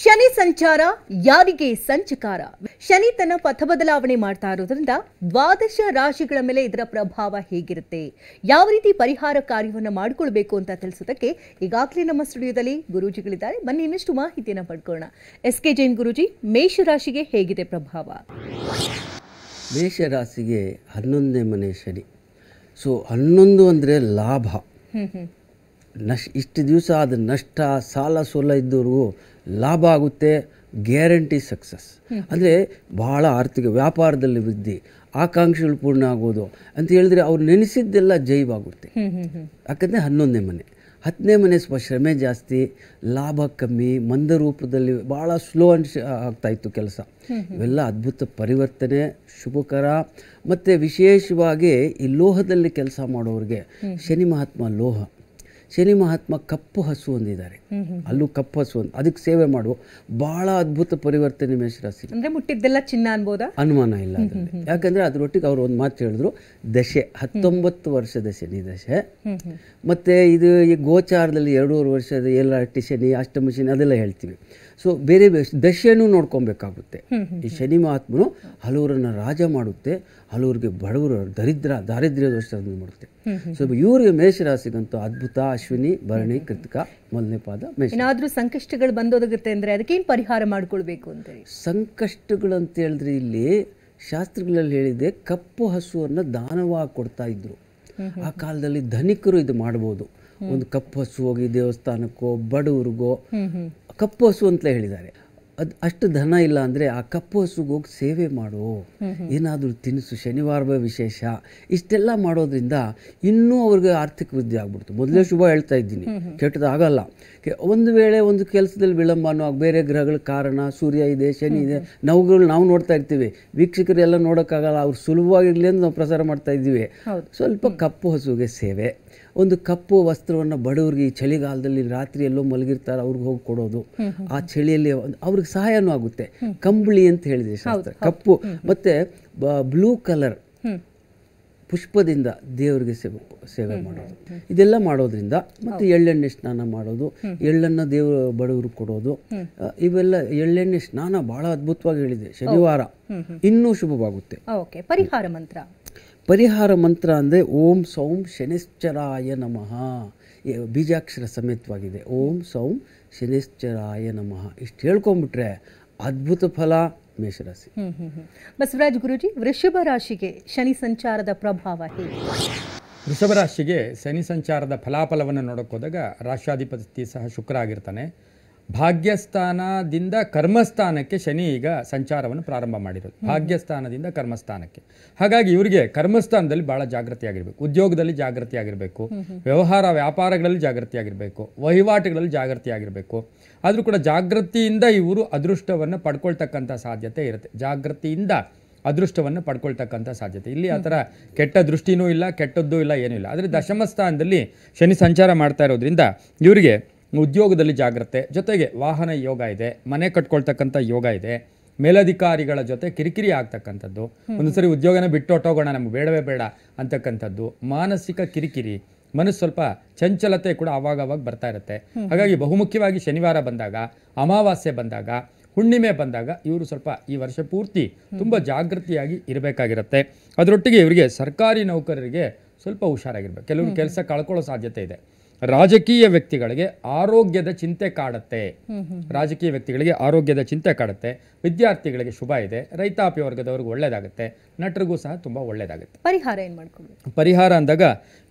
ಶನಿ ಸಂಚಾರ ಯಾರಿಗೆ ಸಂಚಕಾರ ಶನಿ ತನ್ನ ಪಥ ಬದಲಾವಣೆ ಮಾಡ್ತಾ ಇರೋದ್ರಿಂದ ದ್ವಾದಶ ರಾಶಿಗಳ ಮೇಲೆ ಇದರ ಪ್ರಭಾವ ಹೇಗಿರುತ್ತೆ ಯಾವ ರೀತಿ ಪರಿಹಾರ ಕಾರ್ಯವನ್ನು ಮಾಡಿಕೊಳ್ಬೇಕು ಅಂತ ತಿಳಿಸೋದಕ್ಕೆ ಈಗಾಗಲೇ ನಮ್ಮ ಸ್ಟುಡಿಯೋದಲ್ಲಿ ಗುರೂಜಿಗಳಿದ್ದಾರೆ ಬನ್ನಿ ಇನ್ನಷ್ಟು ಮಾಹಿತಿಯನ್ನು ಪಡ್ಕೊಳ್ಳೋಣ ಎಸ್ ಕೆ ಜೈನ್ ಗುರೂಜಿ ಮೇಷರಾಶಿಗೆ ಹೇಗಿದೆ ಪ್ರಭಾವ ಮೇಷರಾಶಿಗೆ ಹನ್ನೊಂದೇ ಮನೆ ಶನಿ ಸೊ ಹನ್ನೊಂದು ಅಂದರೆ ಲಾಭ ನಶ್ ಇಷ್ಟು ದಿವಸ ಅದು ನಷ್ಟ ಸಾಲ ಸೋಲ ಇದ್ದವ್ರಿಗೂ ಲಾಭ ಆಗುತ್ತೆ ಗ್ಯಾರಂಟಿ ಸಕ್ಸಸ್ ಅಂದರೆ ಭಾಳ ಆರ್ಥಿಕ ವ್ಯಾಪಾರದಲ್ಲಿ ವೃದ್ಧಿ ಆಕಾಂಕ್ಷೆಗಳು ಪೂರ್ಣ ಆಗೋದು ಅಂತ ಹೇಳಿದ್ರೆ ಅವ್ರು ನೆನೆಸಿದ್ದೆಲ್ಲ ಜೈವಾಗುತ್ತೆ ಯಾಕಂದರೆ ಹನ್ನೊಂದನೇ ಮನೆ ಹತ್ತನೇ ಮನೆ ಸ್ವಲ್ಪ ಶ್ರಮೆ ಜಾಸ್ತಿ ಲಾಭ ಕಮ್ಮಿ ಮಂದ ರೂಪದಲ್ಲಿ ಭಾಳ ಸ್ಲೋ ಆಗ್ತಾ ಆಗ್ತಾಯಿತ್ತು ಕೆಲಸ ಇವೆಲ್ಲ ಅದ್ಭುತ ಪರಿವರ್ತನೆ ಶುಭಕರ ಮತ್ತು ವಿಶೇಷವಾಗಿ ಈ ಲೋಹದಲ್ಲಿ ಕೆಲಸ ಮಾಡೋರಿಗೆ ಶನಿ ಮಹಾತ್ಮ ಲೋಹ ಶನಿ ಮಹಾತ್ಮ ಕಪ್ಪು ಹಸು ಒಂದಿದ್ದಾರೆ ಅಲ್ಲೂ ಕಪ್ಪು ಹಸು ಅಂತ ಅದಕ್ಕೆ ಸೇವೆ ಮಾಡುವ ಬಹಳ ಅದ್ಭುತ ಪರಿವರ್ತನೆ ಮೇಷರಾಶಿ ಅಂದ್ರೆ ಮುಟ್ಟಿದ್ದೆಲ್ಲ ಚಿನ್ನ ಅನ್ಬೋದ ಅನುಮಾನ ಇಲ್ಲ ಯಾಕಂದ್ರೆ ಅದ್ರೊಟ್ಟಿಗೆ ಅವ್ರು ಒಂದು ಮಾತು ಹೇಳಿದ್ರು ದಶೆ ಹತ್ತೊಂಬತ್ತು ವರ್ಷದ ಶನಿ ದಶೆ ಮತ್ತೆ ಇದು ಈ ಗೋಚಾರದಲ್ಲಿ ಎರಡೂವರೆ ವರ್ಷದ ಎಲ್ಲ ಶನಿ ಅಷ್ಟಮ ಶನಿ ಅದೆಲ್ಲ ಹೇಳ್ತೀವಿ ಸೊ ಬೇರೆ ದಶೆಯನ್ನು ನೋಡ್ಕೊಬೇಕಾಗುತ್ತೆ ಈ ಶನಿ ಮಹಾತ್ಮನು ಹಲವರನ್ನ ರಾಜ ಮಾಡುತ್ತೆ ಹಲವರಿಗೆ ಬಡವರು ದರಿದ್ರ ದಾರಿದ್ರ್ಯ ದೋಷ ಮಾಡುತ್ತೆ ಸೊ ಇವರಿಗೆ ಮೇಷರಾಶಿಗಂತೂ ಅದ್ಭುತ ಅಶ್ವಿನಿ ಭರಣಿ ಕೃತಿಕ ಮೊದಲನೇ ಪಾದ ಏನಾದರೂ ಸಂಕಷ್ಟಗಳು ಬಂದೋದಾಗುತ್ತೆ ಅಂದರೆ ಅದಕ್ಕೇನು ಪರಿಹಾರ ಮಾಡಿಕೊಳ್ಬೇಕು ಅಂತ ಸಂಕಷ್ಟಗಳು ಅಂತ ಹೇಳಿದ್ರೆ ಇಲ್ಲಿ ಶಾಸ್ತ್ರಗಳಲ್ಲಿ ಹೇಳಿದೆ ಕಪ್ಪು ಹಸುವನ್ನು ದಾನವಾಗಿ ಕೊಡ್ತಾ ಇದ್ರು ಆ ಕಾಲದಲ್ಲಿ ಧನಿಕರು ಇದು ಮಾಡ್ಬೋದು ಒಂದು ಕಪ್ಪು ಹಸು ಹೋಗಿ ದೇವಸ್ಥಾನಕ್ಕೋ ಬಡವ್ರಿಗೋ ಕಪ್ಪು ಹಸು ಅಂತ ಹೇಳಿದ್ದಾರೆ ಅದು ಅಷ್ಟು ಧನ ಇಲ್ಲ ಅಂದರೆ ಆ ಕಪ್ಪು ಹಸುಗೆ ಹೋಗಿ ಸೇವೆ ಮಾಡು ಏನಾದರೂ ತಿನಿಸು ಶನಿವಾರ ವಿಶೇಷ ಇಷ್ಟೆಲ್ಲ ಮಾಡೋದ್ರಿಂದ ಇನ್ನೂ ಅವ್ರಿಗೆ ಆರ್ಥಿಕ ವೃದ್ಧಿ ಆಗ್ಬಿಡ್ತು ಮೊದಲೇ ಶುಭ ಹೇಳ್ತಾ ಇದ್ದೀನಿ ಕೆಟ್ಟದಾಗಲ್ಲ ಒಂದು ವೇಳೆ ಒಂದು ಕೆಲಸದಲ್ಲಿ ವಿಳಂಬ ಅನ್ನೋ ಬೇರೆ ಗ್ರಹಗಳ ಕಾರಣ ಸೂರ್ಯ ಇದೆ ಶನಿ ಇದೆ ನವುಗಳು ನಾವು ನೋಡ್ತಾ ಇರ್ತೀವಿ ವೀಕ್ಷಕರೆಲ್ಲ ನೋಡೋಕ್ಕಾಗಲ್ಲ ಅವ್ರು ಸುಲಭವಾಗಿರಲಿ ಅಂತ ನಾವು ಪ್ರಸಾರ ಮಾಡ್ತಾ ಇದ್ದೀವಿ ಸ್ವಲ್ಪ ಕಪ್ಪು ಹಸುಗೆ ಸೇವೆ ಒಂದು ಕಪ್ಪು ವಸ್ತ್ರವನ್ನು ಬಡವರಿಗೆ ಈ ಚಳಿಗಾಲದಲ್ಲಿ ರಾತ್ರಿ ಎಲ್ಲೋ ಮಲಗಿರ್ತಾರೆ ಅವ್ರಿಗೆ ಹೋಗಿ ಕೊಡೋದು ಆ ಚಳಿಯಲ್ಲಿ ಅವ್ರಿಗೆ ಸಹಾಯನೂ ಆಗುತ್ತೆ ಕಂಬಳಿ ಅಂತ ಹೇಳಿದೆ ಶಾಸ್ತ್ರ ಕಪ್ಪು ಮತ್ತೆ ಬ್ಲೂ ಕಲರ್ ಪುಷ್ಪದಿಂದ ದೇವರಿಗೆ ಸೇವೆ ಸೇವೆ ಮಾಡೋದು ಇದೆಲ್ಲ ಮಾಡೋದ್ರಿಂದ ಮತ್ತೆ ಎಳ್ಳೆಣ್ಣೆ ಸ್ನಾನ ಮಾಡೋದು ಎಳ್ಳನ್ನು ದೇವರು ಬಡವರು ಕೊಡೋದು ಇವೆಲ್ಲ ಎಳ್ಳೆಣ್ಣೆ ಸ್ನಾನ ಬಹಳ ಅದ್ಭುತವಾಗಿ ಹೇಳಿದೆ ಶನಿವಾರ ಇನ್ನೂ ಶುಭವಾಗುತ್ತೆ ಓಕೆ ಪರಿಹಾರ ಮಂತ್ರ ಪರಿಹಾರ ಮಂತ್ರ ಅಂದರೆ ಓಂ ಸೌಂ ಶನಿಶ್ಚರಾಯ ನಮಃ ಬೀಜಾಕ್ಷರ ಸಮೇತವಾಗಿದೆ ಓಂ ಸೌಂ ಶನಿಶ್ಚರಾಯ ನಮಃ ಇಷ್ಟು ಹೇಳ್ಕೊಂಬಿಟ್ರೆ ಅದ್ಭುತ ಫಲ ಮೇಷರಾಶಿ ಬಸವರಾಜ್ ಗುರುಜಿ ವೃಷಭ ರಾಶಿಗೆ ಶನಿ ಸಂಚಾರದ ಪ್ರಭಾವ ವೃಷಭ ರಾಶಿಗೆ ಶನಿ ಸಂಚಾರದ ಫಲಾಫಲವನ್ನು ನೋಡೋಕ್ಕೋದಾಗ ರಾಷ್ಟ್ರಾಧಿಪತಿ ಸಹ ಶುಕ್ರ ಆಗಿರ್ತಾನೆ ಭಾಗ್ಯಸ್ಥಾನದಿಂದ ಕರ್ಮಸ್ಥಾನಕ್ಕೆ ಶನಿ ಈಗ ಸಂಚಾರವನ್ನು ಪ್ರಾರಂಭ ಮಾಡಿರೋದು ಭಾಗ್ಯಸ್ಥಾನದಿಂದ ಕರ್ಮಸ್ಥಾನಕ್ಕೆ ಹಾಗಾಗಿ ಇವರಿಗೆ ಕರ್ಮಸ್ಥಾನದಲ್ಲಿ ಭಾಳ ಜಾಗೃತಿಯಾಗಿರಬೇಕು ಉದ್ಯೋಗದಲ್ಲಿ ಜಾಗೃತಿಯಾಗಿರಬೇಕು ವ್ಯವಹಾರ ವ್ಯಾಪಾರಗಳಲ್ಲಿ ಜಾಗೃತಿಯಾಗಿರಬೇಕು ವಹಿವಾಟುಗಳಲ್ಲಿ ಜಾಗೃತಿಯಾಗಿರಬೇಕು ಆದರೂ ಕೂಡ ಜಾಗೃತಿಯಿಂದ ಇವರು ಅದೃಷ್ಟವನ್ನು ಪಡ್ಕೊಳ್ತಕ್ಕಂಥ ಸಾಧ್ಯತೆ ಇರುತ್ತೆ ಜಾಗೃತಿಯಿಂದ ಅದೃಷ್ಟವನ್ನು ಪಡ್ಕೊಳ್ತಕ್ಕಂಥ ಸಾಧ್ಯತೆ ಇಲ್ಲಿ ಆ ಥರ ಕೆಟ್ಟ ದೃಷ್ಟಿನೂ ಇಲ್ಲ ಕೆಟ್ಟದ್ದು ಇಲ್ಲ ಏನೂ ಇಲ್ಲ ಆದರೆ ದಶಮ ಸ್ಥಾನದಲ್ಲಿ ಶನಿ ಸಂಚಾರ ಮಾಡ್ತಾ ಇರೋದ್ರಿಂದ ಇವರಿಗೆ ಉದ್ಯೋಗದಲ್ಲಿ ಜಾಗ್ರತೆ ಜೊತೆಗೆ ವಾಹನ ಯೋಗ ಇದೆ ಮನೆ ಕಟ್ಕೊಳ್ತಕ್ಕಂಥ ಯೋಗ ಇದೆ ಮೇಲಧಿಕಾರಿಗಳ ಜೊತೆ ಕಿರಿಕಿರಿ ಆಗ್ತಕ್ಕಂಥದ್ದು ಒಂದು ಸರಿ ಉದ್ಯೋಗನ ಬಿಟ್ಟು ಹೊಟ್ಟೋಗೋಣ ನಮ್ಗೆ ಬೇಡವೇ ಬೇಡ ಅಂತಕ್ಕಂಥದ್ದು ಮಾನಸಿಕ ಕಿರಿಕಿರಿ ಮನಸ್ಸು ಸ್ವಲ್ಪ ಚಂಚಲತೆ ಕೂಡ ಆವಾಗವಾಗ ಬರ್ತಾ ಇರುತ್ತೆ ಹಾಗಾಗಿ ಬಹುಮುಖ್ಯವಾಗಿ ಶನಿವಾರ ಬಂದಾಗ ಅಮಾವಾಸ್ಯೆ ಬಂದಾಗ ಹುಣ್ಣಿಮೆ ಬಂದಾಗ ಇವರು ಸ್ವಲ್ಪ ಈ ವರ್ಷ ಪೂರ್ತಿ ತುಂಬ ಜಾಗೃತಿಯಾಗಿ ಇರಬೇಕಾಗಿರುತ್ತೆ ಅದರೊಟ್ಟಿಗೆ ಇವರಿಗೆ ಸರ್ಕಾರಿ ನೌಕರರಿಗೆ ಸ್ವಲ್ಪ ಹುಷಾರಾಗಿರ್ಬೇಕು ಕೆಲವರು ಕೆಲಸ ಕಳ್ಕೊಳ್ಳೋ ಸಾಧ್ಯತೆ ಇದೆ ರಾಜಕೀಯ ವ್ಯಕ್ತಿಗಳಿಗೆ ಆರೋಗ್ಯದ ಚಿಂತೆ ಕಾಡುತ್ತೆ ರಾಜಕೀಯ ವ್ಯಕ್ತಿಗಳಿಗೆ ಆರೋಗ್ಯದ ಚಿಂತೆ ಕಾಡುತ್ತೆ ವಿದ್ಯಾರ್ಥಿಗಳಿಗೆ ಶುಭ ಇದೆ ರೈತಾಪಿ ವರ್ಗದವ್ರಿಗೆ ಒಳ್ಳೇದಾಗುತ್ತೆ ನಟರಿಗೂ ಸಹ ತುಂಬ ಒಳ್ಳೇದಾಗುತ್ತೆ ಪರಿಹಾರ ಏನು ಮಾಡ್ಕೋಬೇಕು ಪರಿಹಾರ ಅಂದಾಗ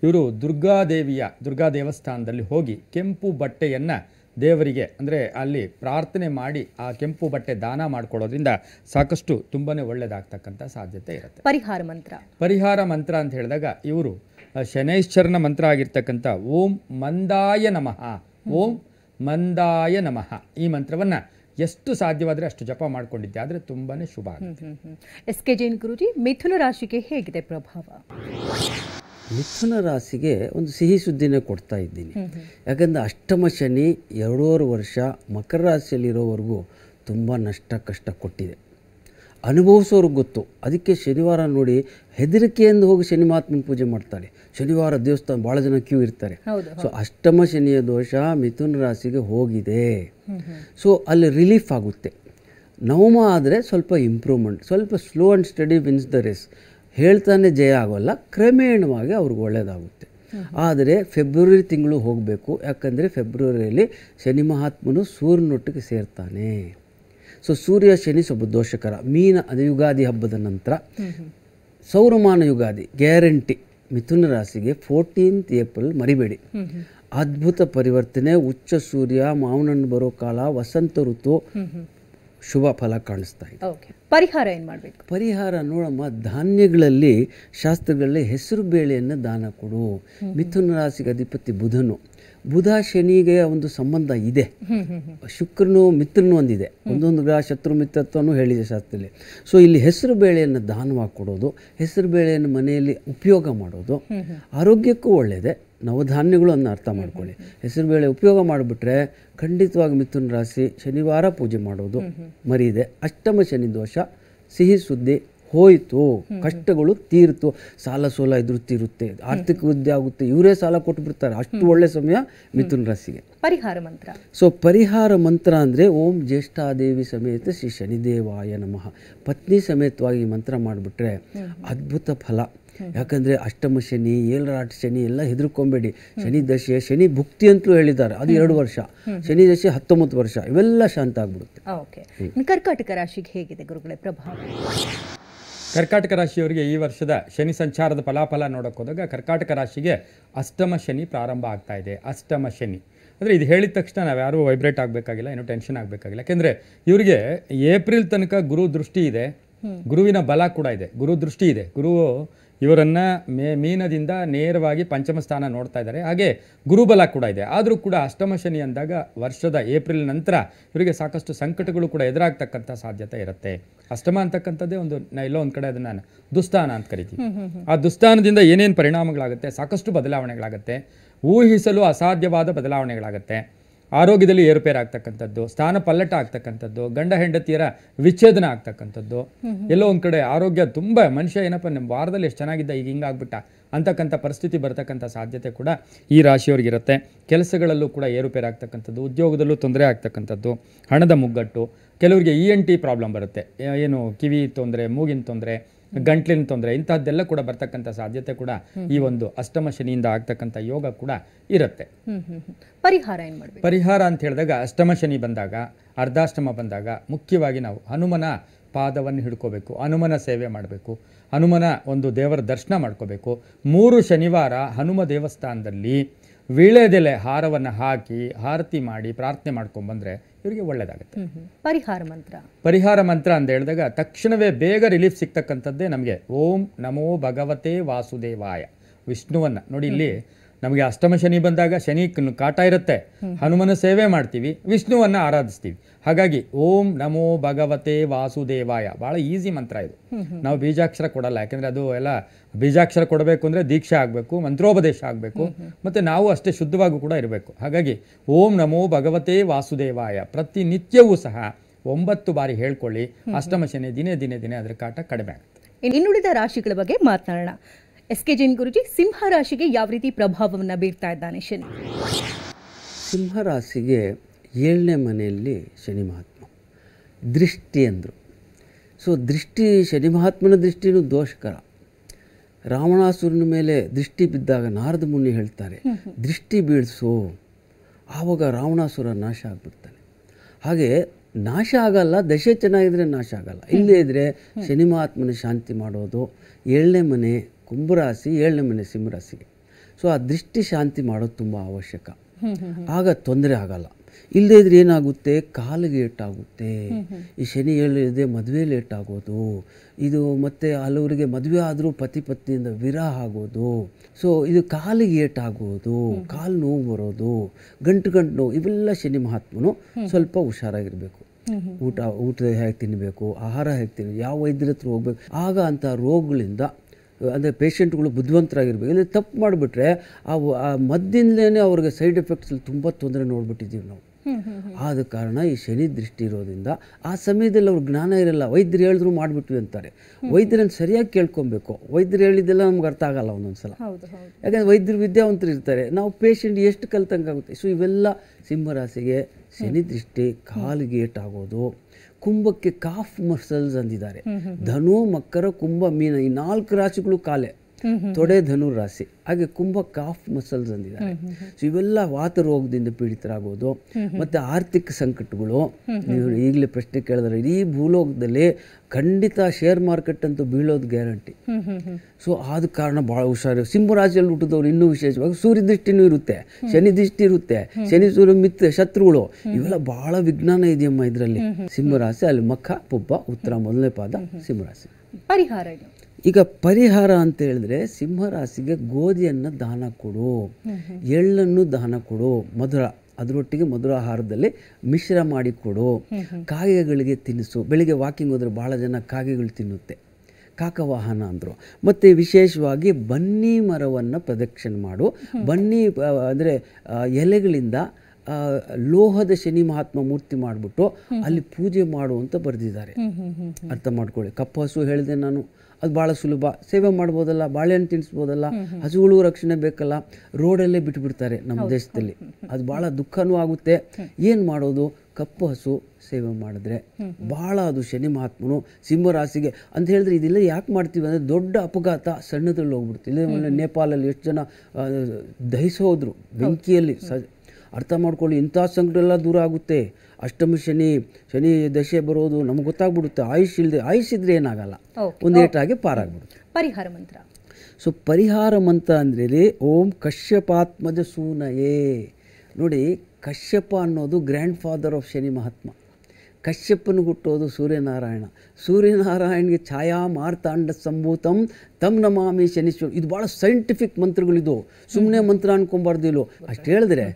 ಇವರು ದುರ್ಗಾದೇವಿಯ ದುರ್ಗಾ ದೇವಸ್ಥಾನದಲ್ಲಿ ಹೋಗಿ ಕೆಂಪು ಬಟ್ಟೆಯನ್ನು ದೇವರಿಗೆ ಅಂದರೆ ಅಲ್ಲಿ ಪ್ರಾರ್ಥನೆ ಮಾಡಿ ಆ ಕೆಂಪು ಬಟ್ಟೆ ದಾನ ಮಾಡ್ಕೊಳ್ಳೋದ್ರಿಂದ ಸಾಕಷ್ಟು ತುಂಬನೇ ಒಳ್ಳೆಯದಾಗ್ತಕ್ಕಂಥ ಸಾಧ್ಯತೆ ಇರುತ್ತೆ ಪರಿಹಾರ ಮಂತ್ರ ಪರಿಹಾರ ಮಂತ್ರ ಅಂತ ಹೇಳಿದಾಗ ಇವರು ಶನೈಶ್ಚರನ ಮಂತ್ರ ಆಗಿರ್ತಕ್ಕಂಥ ಓಂ ಮಂದಾಯ ನಮಃ ಓಂ ಮಂದಾಯ ನಮಃ ಈ ಮಂತ್ರವನ್ನು ಎಷ್ಟು ಸಾಧ್ಯವಾದರೆ ಅಷ್ಟು ಜಪ ಮಾಡಿಕೊಂಡಿದ್ದೆ ಆದರೆ ತುಂಬಾ ಶುಭ ಎಸ್ ಕೆ ಜೈನ್ ಗುರುಜಿ ಮಿಥುನ ರಾಶಿಗೆ ಹೇಗಿದೆ ಪ್ರಭಾವ ಮಿಥುನ ರಾಶಿಗೆ ಒಂದು ಸಿಹಿ ಸುದ್ದಿನೇ ಕೊಡ್ತಾ ಇದ್ದೀನಿ ಯಾಕಂದರೆ ಅಷ್ಟಮ ಶನಿ ಎರಡೂವರೆ ವರ್ಷ ಮಕರ ರಾಶಿಯಲ್ಲಿರೋವರೆಗೂ ತುಂಬ ನಷ್ಟ ಕಷ್ಟ ಕೊಟ್ಟಿದೆ ಅನುಭವಿಸೋರಿಗೆ ಗೊತ್ತು ಅದಕ್ಕೆ ಶನಿವಾರ ನೋಡಿ ಹೆದರಿಕೆಯಿಂದ ಹೋಗಿ ಶನಿ ಮಹಾತ್ಮನ ಪೂಜೆ ಮಾಡ್ತಾರೆ ಶನಿವಾರ ದೇವಸ್ಥಾನ ಭಾಳ ಜನ ಕ್ಯೂ ಇರ್ತಾರೆ ಸೊ ಅಷ್ಟಮ ಶನಿಯ ದೋಷ ಮಿಥುನ ರಾಶಿಗೆ ಹೋಗಿದೆ ಸೊ ಅಲ್ಲಿ ರಿಲೀಫ್ ಆಗುತ್ತೆ ನವಮ ಆದರೆ ಸ್ವಲ್ಪ ಇಂಪ್ರೂವ್ಮೆಂಟ್ ಸ್ವಲ್ಪ slow and steady wins the race ಹೇಳ್ತಾನೆ ಜಯ ಆಗೋಲ್ಲ ಕ್ರಮೇಣವಾಗಿ ಅವ್ರಿಗೆ ಒಳ್ಳೆಯದಾಗುತ್ತೆ ಆದರೆ ಫೆಬ್ರವರಿ ತಿಂಗಳು ಹೋಗಬೇಕು ಯಾಕಂದರೆ ಫೆಬ್ರವರಿಯಲ್ಲಿ ಶನಿ ಮಹಾತ್ಮನು ಸೂರ್ಯನೊಟ್ಟಿಗೆ ಸೇರ್ತಾನೆ ಸೊ ಸೂರ್ಯ ಶನಿ ಸ್ವಲ್ಪ ದೋಷಕರ ಮೀನ ಅದು ಯುಗಾದಿ ಹಬ್ಬದ ನಂತರ ಸೌರಮಾನ ಯುಗಾದಿ ಗ್ಯಾರಂಟಿ ಮಿಥುನ ರಾಶಿಗೆ ಫೋರ್ಟೀನ್ತ್ ಏಪ್ರಿಲ್ ಮರಿಬೇಡಿ ಅದ್ಭುತ ಪರಿವರ್ತನೆ ಉಚ್ಚ ಸೂರ್ಯ ಮಾವನಣ್ಣು ಬರೋ ಕಾಲ ವಸಂತ ಋತು ಶುಭ ಫಲ ಕಾಣಿಸ್ತಾ ಇದೆ ಪರಿಹಾರ ಏನು ಮಾಡಬೇಕು ಪರಿಹಾರ ನೋಡಮ್ಮ ಧಾನ್ಯಗಳಲ್ಲಿ ಶಾಸ್ತ್ರಗಳಲ್ಲಿ ಹೆಸರು ಬೇಳೆಯನ್ನು ದಾನ ಕೊಡು ಮಿಥುನ ರಾಶಿಗೆ ಅಧಿಪತಿ ಬುಧನು ಬುಧ ಶನಿಗೆ ಒಂದು ಸಂಬಂಧ ಇದೆ ಶುಕ್ರನು ಮಿತ್ರನು ಒಂದಿದೆ ಒಂದೊಂದು ಗ್ರಹ ಶತ್ರು ಮಿತ್ರತ್ವನೂ ಹೇಳಿದೆ ಶಾಸ್ತ್ರದಲ್ಲಿ ಸೊ ಇಲ್ಲಿ ಹೆಸರು ಬೇಳೆಯನ್ನು ದಾನವಾಗಿ ಕೊಡೋದು ಹೆಸರು ಬೇಳೆಯನ್ನು ಮನೆಯಲ್ಲಿ ಉಪಯೋಗ ಮಾಡೋದು ಆರೋಗ್ಯಕ್ಕೂ ಒಳ್ಳೆಯದೇ ನವಧಾನ್ಯಗಳನ್ನು ಅರ್ಥ ಮಾಡ್ಕೊಳ್ಳಿ ಹೆಸರುಬೇಳೆ ಉಪಯೋಗ ಮಾಡಿಬಿಟ್ರೆ ಖಂಡಿತವಾಗಿ ಮಿಥುನ ರಾಶಿ ಶನಿವಾರ ಪೂಜೆ ಮಾಡೋದು ಇದೆ ಅಷ್ಟಮ ಶನಿ ದೋಷ ಸಿಹಿ ಸುದ್ದಿ ಹೋಯಿತು ಕಷ್ಟಗಳು ತೀರ್ತು ಸಾಲ ಸೋಲ ಎದುರುತ್ತಿರುತ್ತೆ ಆರ್ಥಿಕ ವೃದ್ಧಿ ಆಗುತ್ತೆ ಇವರೇ ಸಾಲ ಕೊಟ್ಟು ಬಿಡ್ತಾರೆ ಅಷ್ಟು ಒಳ್ಳೆ ಸಮಯ ಮಿಥುನ್ ರಾಶಿಗೆ ಪರಿಹಾರ ಮಂತ್ರ ಸೊ ಪರಿಹಾರ ಮಂತ್ರ ಅಂದರೆ ಓಂ ಜ್ಯೇಷ್ಠಾದೇವಿ ಸಮೇತ ಶ್ರೀ ಶನಿದೇವಾಯ ನಮಃ ಪತ್ನಿ ಸಮೇತವಾಗಿ ಮಂತ್ರ ಮಾಡಿಬಿಟ್ರೆ ಅದ್ಭುತ ಫಲ ಯಾಕಂದರೆ ಅಷ್ಟಮ ಶನಿ ಏಳರಾಟ ಶನಿ ಎಲ್ಲ ಹೆದರ್ಕೊಂಬೇಡಿ ಶನಿ ದಶೆ ಶನಿ ಭುಕ್ತಿ ಅಂತಲೂ ಹೇಳಿದ್ದಾರೆ ಅದು ಎರಡು ವರ್ಷ ಶನಿ ದಶೆ ಹತ್ತೊಂಬತ್ತು ವರ್ಷ ಇವೆಲ್ಲ ಶಾಂತ ಆಗ್ಬಿಡುತ್ತೆ ಕರ್ಕಾಟಕ ರಾಶಿಗೆ ಹೇಗಿದೆ ಗುರುಗಳೇ ಪ್ರಭಾವ ಕರ್ಕಾಟಕ ರಾಶಿಯವರಿಗೆ ಈ ವರ್ಷದ ಶನಿ ಸಂಚಾರದ ಫಲಾಫಲ ಹೋದಾಗ ಕರ್ಕಾಟಕ ರಾಶಿಗೆ ಅಷ್ಟಮ ಶನಿ ಪ್ರಾರಂಭ ಆಗ್ತಾ ಇದೆ ಅಷ್ಟಮ ಶನಿ ಅಂದರೆ ಇದು ಹೇಳಿದ ತಕ್ಷಣ ನಾವು ಯಾರೂ ವೈಬ್ರೇಟ್ ಆಗಬೇಕಾಗಿಲ್ಲ ಏನೂ ಟೆನ್ಷನ್ ಆಗಬೇಕಾಗಿಲ್ಲ ಯಾಕೆಂದರೆ ಇವರಿಗೆ ಏಪ್ರಿಲ್ ತನಕ ಗುರು ದೃಷ್ಟಿ ಇದೆ ಗುರುವಿನ ಬಲ ಕೂಡ ಇದೆ ಗುರು ದೃಷ್ಟಿ ಇದೆ ಗುರು ಇವರನ್ನು ಮೇ ಮೀನದಿಂದ ನೇರವಾಗಿ ಪಂಚಮ ಸ್ಥಾನ ನೋಡ್ತಾ ಇದ್ದಾರೆ ಹಾಗೆ ಗುರುಬಲ ಕೂಡ ಇದೆ ಆದರೂ ಕೂಡ ಅಷ್ಟಮ ಶನಿ ಅಂದಾಗ ವರ್ಷದ ಏಪ್ರಿಲ್ ನಂತರ ಇವರಿಗೆ ಸಾಕಷ್ಟು ಸಂಕಟಗಳು ಕೂಡ ಎದುರಾಗ್ತಕ್ಕಂಥ ಸಾಧ್ಯತೆ ಇರುತ್ತೆ ಅಷ್ಟಮ ಅಂತಕ್ಕಂಥದ್ದೇ ಒಂದು ಎಲ್ಲೋ ಒಂದು ಕಡೆ ಅದನ್ನು ದುಸ್ಥಾನ ಅಂತ ಕರಿತೀನಿ ಆ ದುಸ್ಥಾನದಿಂದ ಏನೇನು ಪರಿಣಾಮಗಳಾಗುತ್ತೆ ಸಾಕಷ್ಟು ಬದಲಾವಣೆಗಳಾಗುತ್ತೆ ಊಹಿಸಲು ಅಸಾಧ್ಯವಾದ ಬದಲಾವಣೆಗಳಾಗುತ್ತೆ ಆರೋಗ್ಯದಲ್ಲಿ ಏರುಪೇರು ಆಗ್ತಕ್ಕಂಥದ್ದು ಸ್ಥಾನ ಪಲ್ಲಟ ಆಗ್ತಕ್ಕಂಥದ್ದು ಗಂಡ ಹೆಂಡತಿಯರ ವಿಚ್ಛೇದನ ಆಗ್ತಕ್ಕಂಥದ್ದು ಎಲ್ಲೋ ಒಂದು ಕಡೆ ಆರೋಗ್ಯ ತುಂಬ ಮನುಷ್ಯ ಏನಪ್ಪ ನಮ್ಮ ವಾರದಲ್ಲಿ ಎಷ್ಟು ಚೆನ್ನಾಗಿದ್ದ ಈಗ ಹಿಂಗಾಗ್ಬಿಟ್ಟ ಅಂತಕ್ಕಂಥ ಪರಿಸ್ಥಿತಿ ಬರ್ತಕ್ಕಂಥ ಸಾಧ್ಯತೆ ಕೂಡ ಈ ರಾಶಿಯವ್ರಿಗಿರುತ್ತೆ ಕೆಲಸಗಳಲ್ಲೂ ಕೂಡ ಆಗ್ತಕ್ಕಂಥದ್ದು ಉದ್ಯೋಗದಲ್ಲೂ ತೊಂದರೆ ಆಗ್ತಕ್ಕಂಥದ್ದು ಹಣದ ಮುಗ್ಗಟ್ಟು ಕೆಲವರಿಗೆ E e N T problem ಬರುತ್ತೆ ಏನು ಕಿವಿ ತೊಂದರೆ ಮೂಗಿನ ತೊಂದರೆ ಗಂಟ್ಲಿನ ತೊಂದರೆ ಇಂತಹದ್ದೆಲ್ಲ ಕೂಡ ಬರ್ತಕ್ಕಂಥ ಸಾಧ್ಯತೆ ಕೂಡ ಈ ಒಂದು ಅಷ್ಟಮ ಶನಿಯಿಂದ ಆಗ್ತಕ್ಕಂಥ ಯೋಗ ಕೂಡ ಇರುತ್ತೆ ಪರಿಹಾರ ಏನು ಮಾಡಿ ಪರಿಹಾರ ಅಂತ ಹೇಳಿದಾಗ ಅಷ್ಟಮ ಶನಿ ಬಂದಾಗ ಅರ್ಧಾಷ್ಟಮ ಬಂದಾಗ ಮುಖ್ಯವಾಗಿ ನಾವು ಹನುಮನ ಪಾದವನ್ನು ಹಿಡ್ಕೋಬೇಕು ಹನುಮನ ಸೇವೆ ಮಾಡಬೇಕು ಹನುಮನ ಒಂದು ದೇವರ ದರ್ಶನ ಮಾಡ್ಕೋಬೇಕು ಮೂರು ಶನಿವಾರ ಹನುಮ ದೇವಸ್ಥಾನದಲ್ಲಿ ವೀಳ್ಯದೆಲೆ ಹಾರವನ್ನು ಹಾಕಿ ಆರತಿ ಮಾಡಿ ಪ್ರಾರ್ಥನೆ ಮಾಡ್ಕೊಂಡ್ಬಂದರೆ ಇವರಿಗೆ ಒಳ್ಳೆಯದಾಗುತ್ತೆ ಪರಿಹಾರ ಮಂತ್ರ ಪರಿಹಾರ ಮಂತ್ರ ಅಂತ ಹೇಳಿದಾಗ ತಕ್ಷಣವೇ ಬೇಗ ರಿಲೀಫ್ ಸಿಗ್ತಕ್ಕಂಥದ್ದೇ ನಮಗೆ ಓಂ ನಮೋ ಭಗವತೆ ವಾಸುದೇವಾಯ ವಿಷ್ಣುವನ್ನ ನೋಡಿ ಇಲ್ಲಿ ನಮಗೆ ಅಷ್ಟಮ ಶನಿ ಬಂದಾಗ ಶನಿ ಕಾಟ ಇರುತ್ತೆ ಹನುಮನ ಸೇವೆ ಮಾಡ್ತೀವಿ ವಿಷ್ಣುವನ್ನ ಆರಾಧಿಸ್ತೀವಿ ಹಾಗಾಗಿ ಓಂ ನಮೋ ಭಗವತೆ ವಾಸುದೇವಾಯ ಬಹಳ ಈಸಿ ಮಂತ್ರ ಇದು ನಾವು ಬೀಜಾಕ್ಷರ ಕೊಡಲ್ಲ ಯಾಕಂದ್ರೆ ಅದು ಎಲ್ಲ ಬೀಜಾಕ್ಷರ ಕೊಡಬೇಕು ಅಂದ್ರೆ ದೀಕ್ಷೆ ಆಗಬೇಕು ಮಂತ್ರೋಪದೇಶ ಆಗಬೇಕು ಮತ್ತೆ ನಾವು ಅಷ್ಟೇ ಶುದ್ಧವಾಗಿ ಕೂಡ ಇರಬೇಕು ಹಾಗಾಗಿ ಓಂ ನಮೋ ಭಗವತೆ ವಾಸುದೇವಾಯ ಪ್ರತಿನಿತ್ಯವೂ ಸಹ ಒಂಬತ್ತು ಬಾರಿ ಹೇಳ್ಕೊಳ್ಳಿ ಅಷ್ಟಮ ಶನಿ ದಿನೇ ದಿನೇ ದಿನೇ ಅದರ ಕಾಟ ಕಡಿಮೆ ಆಗುತ್ತೆ ಇನ್ನುಳಿದ ರಾಶಿಗಳ ಬಗ್ಗೆ ಮಾತನಾಡೋಣ ಎಸ್ ಕೆ ಜೈನ್ ಗುರುಜಿ ಸಿಂಹರಾಶಿಗೆ ಯಾವ ರೀತಿ ಪ್ರಭಾವವನ್ನು ಬೀರ್ತಾ ಇದ್ದಾನೆ ಶನಿ ಸಿಂಹರಾಶಿಗೆ ಏಳನೇ ಮನೆಯಲ್ಲಿ ಶನಿ ಮಹಾತ್ಮ ದೃಷ್ಟಿ ಅಂದರು ಸೊ ದೃಷ್ಟಿ ಶನಿ ಮಹಾತ್ಮನ ದೃಷ್ಟಿನೂ ದೋಷಕರ ರಾವಣಾಸುರನ ಮೇಲೆ ದೃಷ್ಟಿ ಬಿದ್ದಾಗ ನಾರದ ಮುನಿ ಹೇಳ್ತಾರೆ ದೃಷ್ಟಿ ಬೀಳಿಸು ಆವಾಗ ರಾವಣಾಸುರ ನಾಶ ಆಗಿಬಿಡ್ತಾನೆ ಹಾಗೆ ನಾಶ ಆಗಲ್ಲ ದಶೆ ಚೆನ್ನಾಗಿದ್ರೆ ನಾಶ ಆಗಲ್ಲ ಇಲ್ಲೇ ಇದ್ದರೆ ಶನಿ ಮಹಾತ್ಮನ ಶಾಂತಿ ಮಾಡೋದು ಏಳನೇ ಮನೆ ಕುಂಭರಾಶಿ ಏಳನೇ ಮನೆ ಸಿಂಹರಾಶಿಗೆ ಸೊ ಆ ದೃಷ್ಟಿ ಶಾಂತಿ ಮಾಡೋದು ತುಂಬ ಅವಶ್ಯಕ ಆಗ ತೊಂದರೆ ಆಗಲ್ಲ ಇಲ್ಲದೇ ಇದ್ರೆ ಏನಾಗುತ್ತೆ ಕಾಲಿಗೆ ಏಟಾಗುತ್ತೆ ಈ ಶನಿ ಹೇಳಿದೆ ಮದುವೆ ಲೇಟ್ ಆಗೋದು ಇದು ಮತ್ತೆ ಹಲವರಿಗೆ ಮದುವೆ ಆದರೂ ಪತಿ ಪತ್ನಿಯಿಂದ ವಿರಹ ಆಗೋದು ಸೊ ಇದು ಕಾಲಿಗೆ ಏಟಾಗೋದು ಕಾಲು ನೋವು ಬರೋದು ಗಂಟು ಗಂಟು ನೋವು ಇವೆಲ್ಲ ಶನಿ ಮಹಾತ್ಮನು ಸ್ವಲ್ಪ ಹುಷಾರಾಗಿರಬೇಕು ಊಟ ಊಟ ಹೇಗೆ ತಿನ್ನಬೇಕು ಆಹಾರ ಹೇಗೆ ತಿನ್ನಬೇಕು ಯಾವ ವೈದ್ಯರ ಹತ್ರ ಹೋಗ್ಬೇಕು ಆಗ ಅಂತ ರೋಗಗಳಿಂದ ಅಂದರೆ ಪೇಷೆಂಟ್ಗಳು ಬುದ್ಧಿವಂತರಾಗಿರ್ಬೇಕು ಇಲ್ಲಿ ತಪ್ಪು ಮಾಡಿಬಿಟ್ರೆ ಆ ಮದ್ದಿಂದಲೇ ಅವ್ರಿಗೆ ಸೈಡ್ ಎಫೆಕ್ಟ್ಸ್ ತುಂಬ ತೊಂದರೆ ನೋಡ್ಬಿಟ್ಟಿದ್ದೀವಿ ನಾವು ಆದ ಕಾರಣ ಈ ಶನಿ ದೃಷ್ಟಿ ಇರೋದ್ರಿಂದ ಆ ಸಮಯದಲ್ಲಿ ಅವ್ರ ಜ್ಞಾನ ಇರಲ್ಲ ವೈದ್ಯರು ಹೇಳಿದ್ರು ಮಾಡಿಬಿಟ್ವಿ ಅಂತಾರೆ ವೈದ್ಯರನ್ನು ಸರಿಯಾಗಿ ಕೇಳ್ಕೊಬೇಕು ವೈದ್ಯರು ಹೇಳಿದ್ದೆಲ್ಲ ನಮ್ಗೆ ಅರ್ಥ ಆಗಲ್ಲ ಒಂದೊಂದು ಸಲ ಯಾಕಂದರೆ ವೈದ್ಯರು ವಿದ್ಯಾವಂತರು ಇರ್ತಾರೆ ನಾವು ಪೇಷಂಟ್ ಎಷ್ಟು ಕಲ್ತಂಗೆ ಆಗುತ್ತೆ ಸೊ ಇವೆಲ್ಲ ಸಿಂಹರಾಶಿಗೆ ಶನಿ ದೃಷ್ಟಿ ಆಗೋದು ಕುಂಭಕ್ಕೆ ಕಾಫ್ ಮಸಲ್ಸ್ ಅಂದಿದ್ದಾರೆ ಧನು ಮಕ್ಕರ ಕುಂಭ ಮೀನ ಈ ನಾಲ್ಕು ರಾಶಿಗಳು ಕಾಲೆ ತೊಡೆ ಧನು ರಾಶಿ ಹಾಗೆ ಕುಂಭ ಕಾಫ್ ಮಸಲ್ಸ್ ಅಂದಿದ್ದಾರೆ ಸೊ ಇವೆಲ್ಲ ವಾತ ರೋಗದಿಂದ ಪೀಡಿತರಾಗೋದು ಮತ್ತೆ ಆರ್ಥಿಕ ಸಂಕಟಗಳು ನೀವು ಈಗಲೇ ಪ್ರಶ್ನೆ ಕೇಳಿದ್ರೆ ಇಡೀ ಭೂಲೋಕದಲ್ಲಿ ಖಂಡಿತ ಶೇರ್ ಮಾರ್ಕೆಟ್ ಅಂತೂ ಬೀಳೋದು ಗ್ಯಾರಂಟಿ ಸೊ ಆದ ಕಾರಣ ಭಾಳ ಹುಷಾರು ಸಿಂಹರಾಶಿಯಲ್ಲಿ ಹುಟ್ಟಿದವರು ಇನ್ನೂ ವಿಶೇಷವಾಗಿ ಸೂರ್ಯ ದೃಷ್ಟಿನೂ ಇರುತ್ತೆ ಶನಿ ದೃಷ್ಟಿ ಇರುತ್ತೆ ಶನಿ ಸೂರ್ಯ ಮಿತ್ರ ಶತ್ರುಗಳು ಇವೆಲ್ಲ ಬಹಳ ವಿಜ್ಞಾನ ಇದೆಯಮ್ಮ ಇದರಲ್ಲಿ ಸಿಂಹರಾಶಿ ಅಲ್ಲಿ ಮಖ ಪುಬ್ಬ ಉತ್ತರ ಮೊದಲನೇ ಪಾದ ಸಿಂಹರಾಶಿ ಪರಿಹಾರ ಈಗ ಪರಿಹಾರ ಅಂತ ಹೇಳಿದ್ರೆ ಸಿಂಹರಾಶಿಗೆ ಗೋಧಿಯನ್ನು ದಾನ ಕೊಡು ಎಳ್ಳನ್ನು ದಾನ ಕೊಡು ಮಧುರ ಅದರೊಟ್ಟಿಗೆ ಮಧುರ ಆಹಾರದಲ್ಲಿ ಮಿಶ್ರ ಮಾಡಿ ಕೊಡು ಕಾಗೆಗಳಿಗೆ ತಿನ್ನಿಸು ಬೆಳಿಗ್ಗೆ ವಾಕಿಂಗ್ ಹೋದ್ರೆ ಭಾಳ ಜನ ಕಾಗೆಗಳು ತಿನ್ನುತ್ತೆ ಕಾಕವಾಹನ ಅಂದರು ಮತ್ತು ವಿಶೇಷವಾಗಿ ಬನ್ನಿ ಮರವನ್ನು ಪ್ರದಕ್ಷಿಣೆ ಮಾಡು ಬನ್ನಿ ಅಂದರೆ ಎಲೆಗಳಿಂದ ಲೋಹದ ಶನಿ ಮಹಾತ್ಮ ಮೂರ್ತಿ ಮಾಡಿಬಿಟ್ಟು ಅಲ್ಲಿ ಪೂಜೆ ಮಾಡು ಅಂತ ಬರೆದಿದ್ದಾರೆ ಅರ್ಥ ಮಾಡ್ಕೊಳ್ಳಿ ಕಪ್ಪಾಸು ಹೇಳಿದೆ ನಾನು ಅದು ಭಾಳ ಸುಲಭ ಸೇವೆ ಮಾಡ್ಬೋದಲ್ಲ ಬಾಳೆಹಣ್ಣು ತಿನ್ಸ್ಬೋದಲ್ಲ ಹಸುಗಳು ರಕ್ಷಣೆ ಬೇಕಲ್ಲ ರೋಡಲ್ಲೇ ಬಿಟ್ಬಿಡ್ತಾರೆ ನಮ್ಮ ದೇಶದಲ್ಲಿ ಅದು ಭಾಳ ದುಃಖನೂ ಆಗುತ್ತೆ ಏನು ಮಾಡೋದು ಕಪ್ಪು ಹಸು ಸೇವೆ ಮಾಡಿದ್ರೆ ಭಾಳ ಅದು ಶನಿ ಮಹಾತ್ಮನು ಸಿಂಹರಾಶಿಗೆ ಅಂತ ಹೇಳಿದ್ರೆ ಇದೆಲ್ಲ ಯಾಕೆ ಮಾಡ್ತೀವಿ ಅಂದರೆ ದೊಡ್ಡ ಅಪಘಾತ ಸಣ್ಣದಲ್ಲಿ ಹೋಗ್ಬಿಡ್ತೀವಿ ಇಲ್ಲೇ ನೇಪಾಲಲ್ಲಿ ಎಷ್ಟು ಜನ ದಹಿಸೋದ್ರು ಬೆಂಕಿಯಲ್ಲಿ ಸ ಅರ್ಥ ಮಾಡ್ಕೊಳ್ಳಿ ಇಂಥ ಸಂಕಟ ಎಲ್ಲ ದೂರ ಆಗುತ್ತೆ ಅಷ್ಟಮ ಶನಿ ಶನಿ ದಶೆ ಬರೋದು ನಮ್ಗೆ ಗೊತ್ತಾಗ್ಬಿಡುತ್ತೆ ಆಯುಷ್ ಇಲ್ಲದೆ ಆಯುಷ್ ಇದ್ರೆ ಏನಾಗಲ್ಲ ಒಂದು ಏಟಾಗಿ ಪಾರಾಗ್ಬಿಡುತ್ತೆ ಪರಿಹಾರ ಮಂತ್ರ ಸೊ ಪರಿಹಾರ ಮಂತ್ರ ಅಂದ್ರೆ ಓಂ ಕಶ್ಯಪಾತ್ಮಜ ಸೂನಯೇ ನೋಡಿ ಕಶ್ಯಪ ಅನ್ನೋದು ಗ್ರ್ಯಾಂಡ್ ಫಾದರ್ ಆಫ್ ಶನಿ ಮಹಾತ್ಮ ಕಶ್ಯಪನ ಹುಟ್ಟೋದು ಸೂರ್ಯನಾರಾಯಣ ಸೂರ್ಯನಾರಾಯಣಗೆ ಛಾಯಾ ಮಾರ್ತಾಂಡ ಸಂಭೂತಂ ತಮ್ ನಮಾಮಿ ಶನಿಶ್ವರ ಇದು ಭಾಳ ಸೈಂಟಿಫಿಕ್ ಮಂತ್ರಗಳಿದು ಸುಮ್ಮನೆ ಮಂತ್ರ ಇಲ್ಲೋ ಅಷ್ಟು ಹೇಳಿದ್ರೆ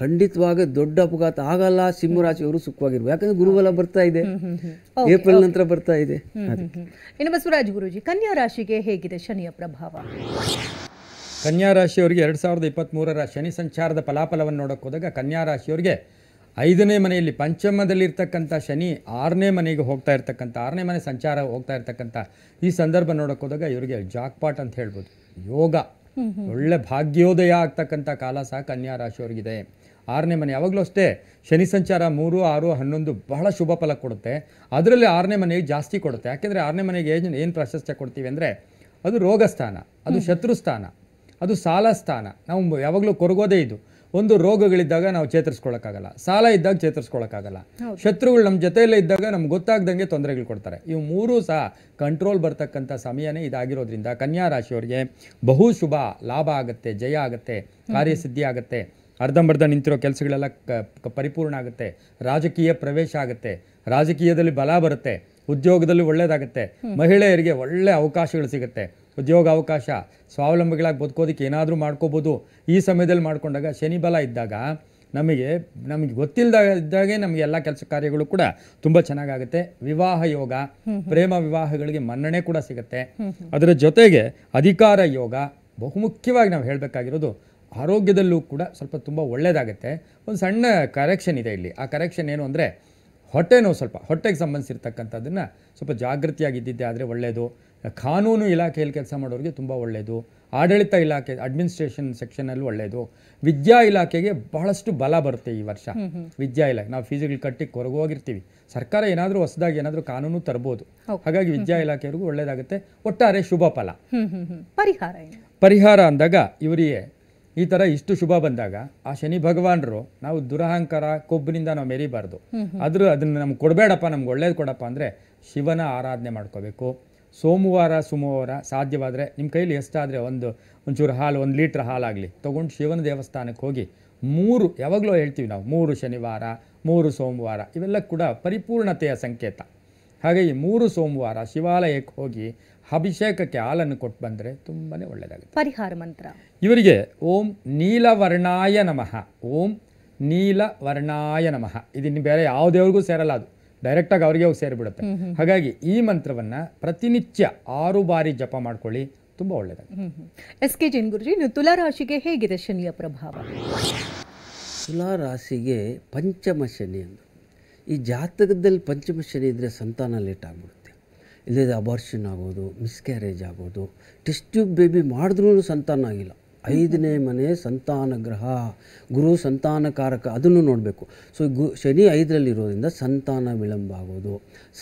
ಖಂಡಿತವಾಗ ದೊಡ್ಡ ಅಪಘಾತ ಆಗಲ್ಲ ಅವರು ಸುಖವಾಗಿರ್ಬೋದು ಯಾಕಂದ್ರೆ ಗುರುಬಲ ಬರ್ತಾ ಇದೆ ಏಪ್ರಿಲ್ ನಂತರ ಬರ್ತಾ ಇದೆ ಇನ್ನು ಬಸವರಾಜ್ ಗುರುಜಿ ಕನ್ಯಾ ರಾಶಿಗೆ ಹೇಗಿದೆ ಶನಿಯ ಪ್ರಭಾವ ಕನ್ಯಾ ರಾಶಿಯವರಿಗೆ ಎರಡ್ ಸಾವಿರದ ಇಪ್ಪತ್ತ್ಮೂರರ ಶನಿ ಸಂಚಾರದ ಫಲಾಫಲವನ್ನು ಹೋದಾಗ ಕನ್ಯಾ ರಾಶಿಯವರಿಗೆ ಐದನೇ ಮನೆಯಲ್ಲಿ ಪಂಚಮದಲ್ಲಿರ್ತಕ್ಕಂಥ ಶನಿ ಆರನೇ ಮನೆಗೆ ಹೋಗ್ತಾ ಇರ್ತಕ್ಕಂಥ ಆರನೇ ಮನೆ ಸಂಚಾರ ಹೋಗ್ತಾ ಇರ್ತಕ್ಕಂಥ ಈ ಸಂದರ್ಭ ಹೋದಾಗ ಇವರಿಗೆ ಜಾಕ್ಪಾಟ್ ಅಂತ ಹೇಳ್ಬೋದು ಯೋಗ ಒಳ್ಳೆ ಭಾಗ್ಯೋದಯ ಆಗ್ತಕ್ಕಂಥ ಕಾಲ ಸಹ ಕನ್ಯಾ ರಾಶಿಯವರಿಗಿದೆ ಆರನೇ ಮನೆ ಯಾವಾಗಲೂ ಅಷ್ಟೇ ಶನಿ ಸಂಚಾರ ಮೂರು ಆರು ಹನ್ನೊಂದು ಬಹಳ ಶುಭ ಫಲ ಕೊಡುತ್ತೆ ಅದರಲ್ಲಿ ಆರನೇ ಮನೆಗೆ ಜಾಸ್ತಿ ಕೊಡುತ್ತೆ ಯಾಕೆಂದರೆ ಆರನೇ ಮನೆಗೆ ಏನು ಏನು ಪ್ರಾಶಸ್ತ್ಯ ಕೊಡ್ತೀವಿ ಅಂದರೆ ಅದು ರೋಗ ಸ್ಥಾನ ಅದು ಶತ್ರು ಸ್ಥಾನ ಅದು ಸಾಲ ಸ್ಥಾನ ನಾವು ಯಾವಾಗಲೂ ಕೊರಗೋದೇ ಇದು ಒಂದು ರೋಗಗಳಿದ್ದಾಗ ನಾವು ಚೇತರಿಸ್ಕೊಳ್ಳೋಕ್ಕಾಗಲ್ಲ ಸಾಲ ಇದ್ದಾಗ ಚೇತರಿಸ್ಕೊಳ್ಳೋಕ್ಕಾಗಲ್ಲ ಶತ್ರುಗಳು ನಮ್ಮ ಜೊತೆಯಲ್ಲೇ ಇದ್ದಾಗ ನಮ್ಗೆ ಗೊತ್ತಾಗ್ದಂಗೆ ತೊಂದರೆಗಳು ಕೊಡ್ತಾರೆ ಇವು ಮೂರೂ ಸಹ ಕಂಟ್ರೋಲ್ ಬರ್ತಕ್ಕಂಥ ಸಮಯನೇ ಇದಾಗಿರೋದ್ರಿಂದ ಕನ್ಯಾ ರಾಶಿಯವರಿಗೆ ಬಹು ಶುಭ ಲಾಭ ಆಗುತ್ತೆ ಜಯ ಆಗುತ್ತೆ ಕಾರ್ಯಸಿದ್ಧಿ ಆಗುತ್ತೆ ಅರ್ಧಂಬರ್ಧ ನಿಂತಿರೋ ಕೆಲಸಗಳೆಲ್ಲ ಕ ಪರಿಪೂರ್ಣ ಆಗುತ್ತೆ ರಾಜಕೀಯ ಪ್ರವೇಶ ಆಗುತ್ತೆ ರಾಜಕೀಯದಲ್ಲಿ ಬಲ ಬರುತ್ತೆ ಉದ್ಯೋಗದಲ್ಲಿ ಒಳ್ಳೆಯದಾಗುತ್ತೆ ಮಹಿಳೆಯರಿಗೆ ಒಳ್ಳೆ ಅವಕಾಶಗಳು ಸಿಗುತ್ತೆ ಉದ್ಯೋಗ ಅವಕಾಶ ಸ್ವಾವಲಂಬಿಗಳಾಗಿ ಬದುಕೋದಕ್ಕೆ ಏನಾದರೂ ಮಾಡ್ಕೋಬೋದು ಈ ಸಮಯದಲ್ಲಿ ಮಾಡಿಕೊಂಡಾಗ ಶನಿ ಬಲ ಇದ್ದಾಗ ನಮಗೆ ನಮಗೆ ಗೊತ್ತಿಲ್ಲದಾಗ ಇದ್ದಾಗೆ ನಮಗೆ ಎಲ್ಲ ಕೆಲಸ ಕಾರ್ಯಗಳು ಕೂಡ ತುಂಬ ಚೆನ್ನಾಗಾಗುತ್ತೆ ವಿವಾಹ ಯೋಗ ಪ್ರೇಮ ವಿವಾಹಗಳಿಗೆ ಮನ್ನಣೆ ಕೂಡ ಸಿಗುತ್ತೆ ಅದರ ಜೊತೆಗೆ ಅಧಿಕಾರ ಯೋಗ ಬಹುಮುಖ್ಯವಾಗಿ ನಾವು ಹೇಳಬೇಕಾಗಿರೋದು ಆರೋಗ್ಯದಲ್ಲೂ ಕೂಡ ಸ್ವಲ್ಪ ತುಂಬ ಒಳ್ಳೆಯದಾಗುತ್ತೆ ಒಂದು ಸಣ್ಣ ಕರೆಕ್ಷನ್ ಇದೆ ಇಲ್ಲಿ ಆ ಕರೆಕ್ಷನ್ ಏನು ಅಂದರೆ ಹೊಟ್ಟೆ ನೋವು ಸ್ವಲ್ಪ ಹೊಟ್ಟೆಗೆ ಸಂಬಂಧಿಸಿರ್ತಕ್ಕಂಥದ್ದನ್ನು ಸ್ವಲ್ಪ ಜಾಗೃತಿಯಾಗಿ ಇದ್ದಿದ್ದೆ ಆದರೆ ಒಳ್ಳೆಯದು ಕಾನೂನು ಇಲಾಖೆಯಲ್ಲಿ ಕೆಲಸ ಮಾಡೋರಿಗೆ ತುಂಬ ಒಳ್ಳೆಯದು ಆಡಳಿತ ಇಲಾಖೆ ಅಡ್ಮಿನಿಸ್ಟ್ರೇಷನ್ ಸೆಕ್ಷನಲ್ಲಿ ಒಳ್ಳೆಯದು ವಿದ್ಯಾ ಇಲಾಖೆಗೆ ಬಹಳಷ್ಟು ಬಲ ಬರುತ್ತೆ ಈ ವರ್ಷ ವಿದ್ಯಾ ಇಲಾಖೆ ನಾವು ಫೀಸ್ಗಳು ಕಟ್ಟಿ ಕೊರಗೋಗಿರ್ತೀವಿ ಸರ್ಕಾರ ಏನಾದರೂ ಹೊಸದಾಗಿ ಏನಾದರೂ ಕಾನೂನು ತರಬಹುದು ಹಾಗಾಗಿ ವಿದ್ಯಾ ಇಲಾಖೆಯವ್ರಿಗೂ ಒಳ್ಳೆಯದಾಗುತ್ತೆ ಒಟ್ಟಾರೆ ಶುಭ ಫಲ ಪರಿಹಾರ ಪರಿಹಾರ ಅಂದಾಗ ಇವರಿಗೆ ಈ ತರ ಇಷ್ಟು ಶುಭ ಬಂದಾಗ ಆ ಶನಿ ಭಗವಾನರು ನಾವು ದುರಹಂಕಾರ ಕೊಬ್ಬಿನಿಂದ ನಾವು ಮೆರಿಬಾರ್ದು ಆದರೂ ಅದನ್ನ ನಮ್ಗೆ ಕೊಡಬೇಡಪ್ಪ ನಮ್ಗೆ ಒಳ್ಳೇದು ಕೊಡಪ್ಪ ಅಂದ್ರೆ ಶಿವನ ಆರಾಧನೆ ಮಾಡ್ಕೋಬೇಕು ಸೋಮವಾರ ಸೋಮವಾರ ಸಾಧ್ಯವಾದ್ರೆ ನಿಮ್ಮ ಕೈಲಿ ಎಷ್ಟಾದ್ರೆ ಒಂದು ಒಂಚೂರು ಹಾಲು ಒಂದು ಲೀಟ್ರ್ ಹಾಲಾಗಲಿ ತೊಗೊಂಡು ಶಿವನ ದೇವಸ್ಥಾನಕ್ಕೆ ಹೋಗಿ ಮೂರು ಯಾವಾಗಲೂ ಹೇಳ್ತೀವಿ ನಾವು ಮೂರು ಶನಿವಾರ ಮೂರು ಸೋಮವಾರ ಇವೆಲ್ಲ ಕೂಡ ಪರಿಪೂರ್ಣತೆಯ ಸಂಕೇತ ಹಾಗೆ ಈ ಮೂರು ಸೋಮವಾರ ಶಿವಾಲಯಕ್ಕೆ ಹೋಗಿ ಅಭಿಷೇಕಕ್ಕೆ ಹಾಲನ್ನು ಕೊಟ್ಟು ಬಂದರೆ ತುಂಬಾ ಒಳ್ಳೆಯದಾಗುತ್ತೆ ಪರಿಹಾರ ಮಂತ್ರ ಇವರಿಗೆ ಓಂ ನೀಲವರ್ಣಾಯ ನಮಃ ಓಂ ನೀಲವರ್ಣಾಯ ನಮಃ ಇದನ್ನು ಬೇರೆ ಯಾವ ದೇವ್ರಿಗೂ ಸೇರಲ್ಲ ಅದು ಡೈರೆಕ್ಟಾಗಿ ಅವರಿಗೆ ಹೋಗಿ ಸೇರಿಬಿಡುತ್ತೆ ಹಾಗಾಗಿ ಈ ಮಂತ್ರವನ್ನು ಪ್ರತಿನಿತ್ಯ ಆರು ಬಾರಿ ಜಪ ಮಾಡ್ಕೊಳ್ಳಿ ತುಂಬ ಒಳ್ಳೆಯದಾಗುತ್ತೆ ಎಸ್ ಕೆ ಜೈನ್ ಗುರುಜಿ ನೀವು ತುಲಾರಾಶಿಗೆ ಹೇಗಿದೆ ಶನಿಯ ಪ್ರಭಾವ ತುಲಾರಾಶಿಗೆ ಪಂಚಮ ಶನಿ ಅಂದರು ಈ ಜಾತಕದಲ್ಲಿ ಪಂಚಮ ಶನಿ ಇದ್ದರೆ ಸಂತಾನ ಲೇಟ್ ಆಗ್ಬಿಡುತ್ತೆ ಇಲ್ಲದೆ ಅಬಾರ್ಷನ್ ಆಗೋದು ಮಿಸ್ಕ್ಯಾರೇಜ್ ಆಗೋದು ಟೆಸ್ಟ್ ಟ್ಯೂಬ್ ಬೇಬಿ ಮಾಡಿದ್ರೂ ಸಂತಾನ ಆಗಿಲ್ಲ ಐದನೇ ಮನೆ ಸಂತಾನ ಗ್ರಹ ಗುರು ಸಂತಾನಕಾರಕ ಅದನ್ನು ನೋಡಬೇಕು ಸೊ ಗು ಶನಿ ಐದರಲ್ಲಿರೋದ್ರಿಂದ ಸಂತಾನ ವಿಳಂಬ ಆಗೋದು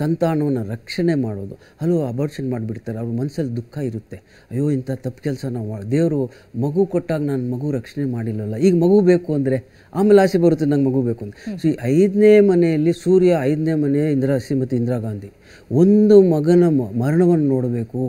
ಸಂತಾನವನ್ನು ರಕ್ಷಣೆ ಮಾಡೋದು ಹಲವು ಅಬರ್ಷನ್ ಮಾಡಿಬಿಡ್ತಾರೆ ಅವ್ರ ಮನಸ್ಸಲ್ಲಿ ದುಃಖ ಇರುತ್ತೆ ಅಯ್ಯೋ ಇಂಥ ತಪ್ಪು ಕೆಲಸ ನಾವು ದೇವರು ಮಗು ಕೊಟ್ಟಾಗ ನಾನು ಮಗು ರಕ್ಷಣೆ ಮಾಡಿಲ್ಲಲ್ಲ ಈಗ ಮಗು ಬೇಕು ಅಂದರೆ ಆಮೇಲೆ ಆಸೆ ಬರುತ್ತೆ ನಂಗೆ ಮಗು ಬೇಕು ಅಂದರೆ ಸೊ ಈ ಐದನೇ ಮನೆಯಲ್ಲಿ ಸೂರ್ಯ ಐದನೇ ಮನೆ ಇಂದಿರಾ ಶ್ರೀಮತಿ ಇಂದಿರಾ ಗಾಂಧಿ ಒಂದು ಮಗನ ಮರಣವನ್ನು ನೋಡಬೇಕು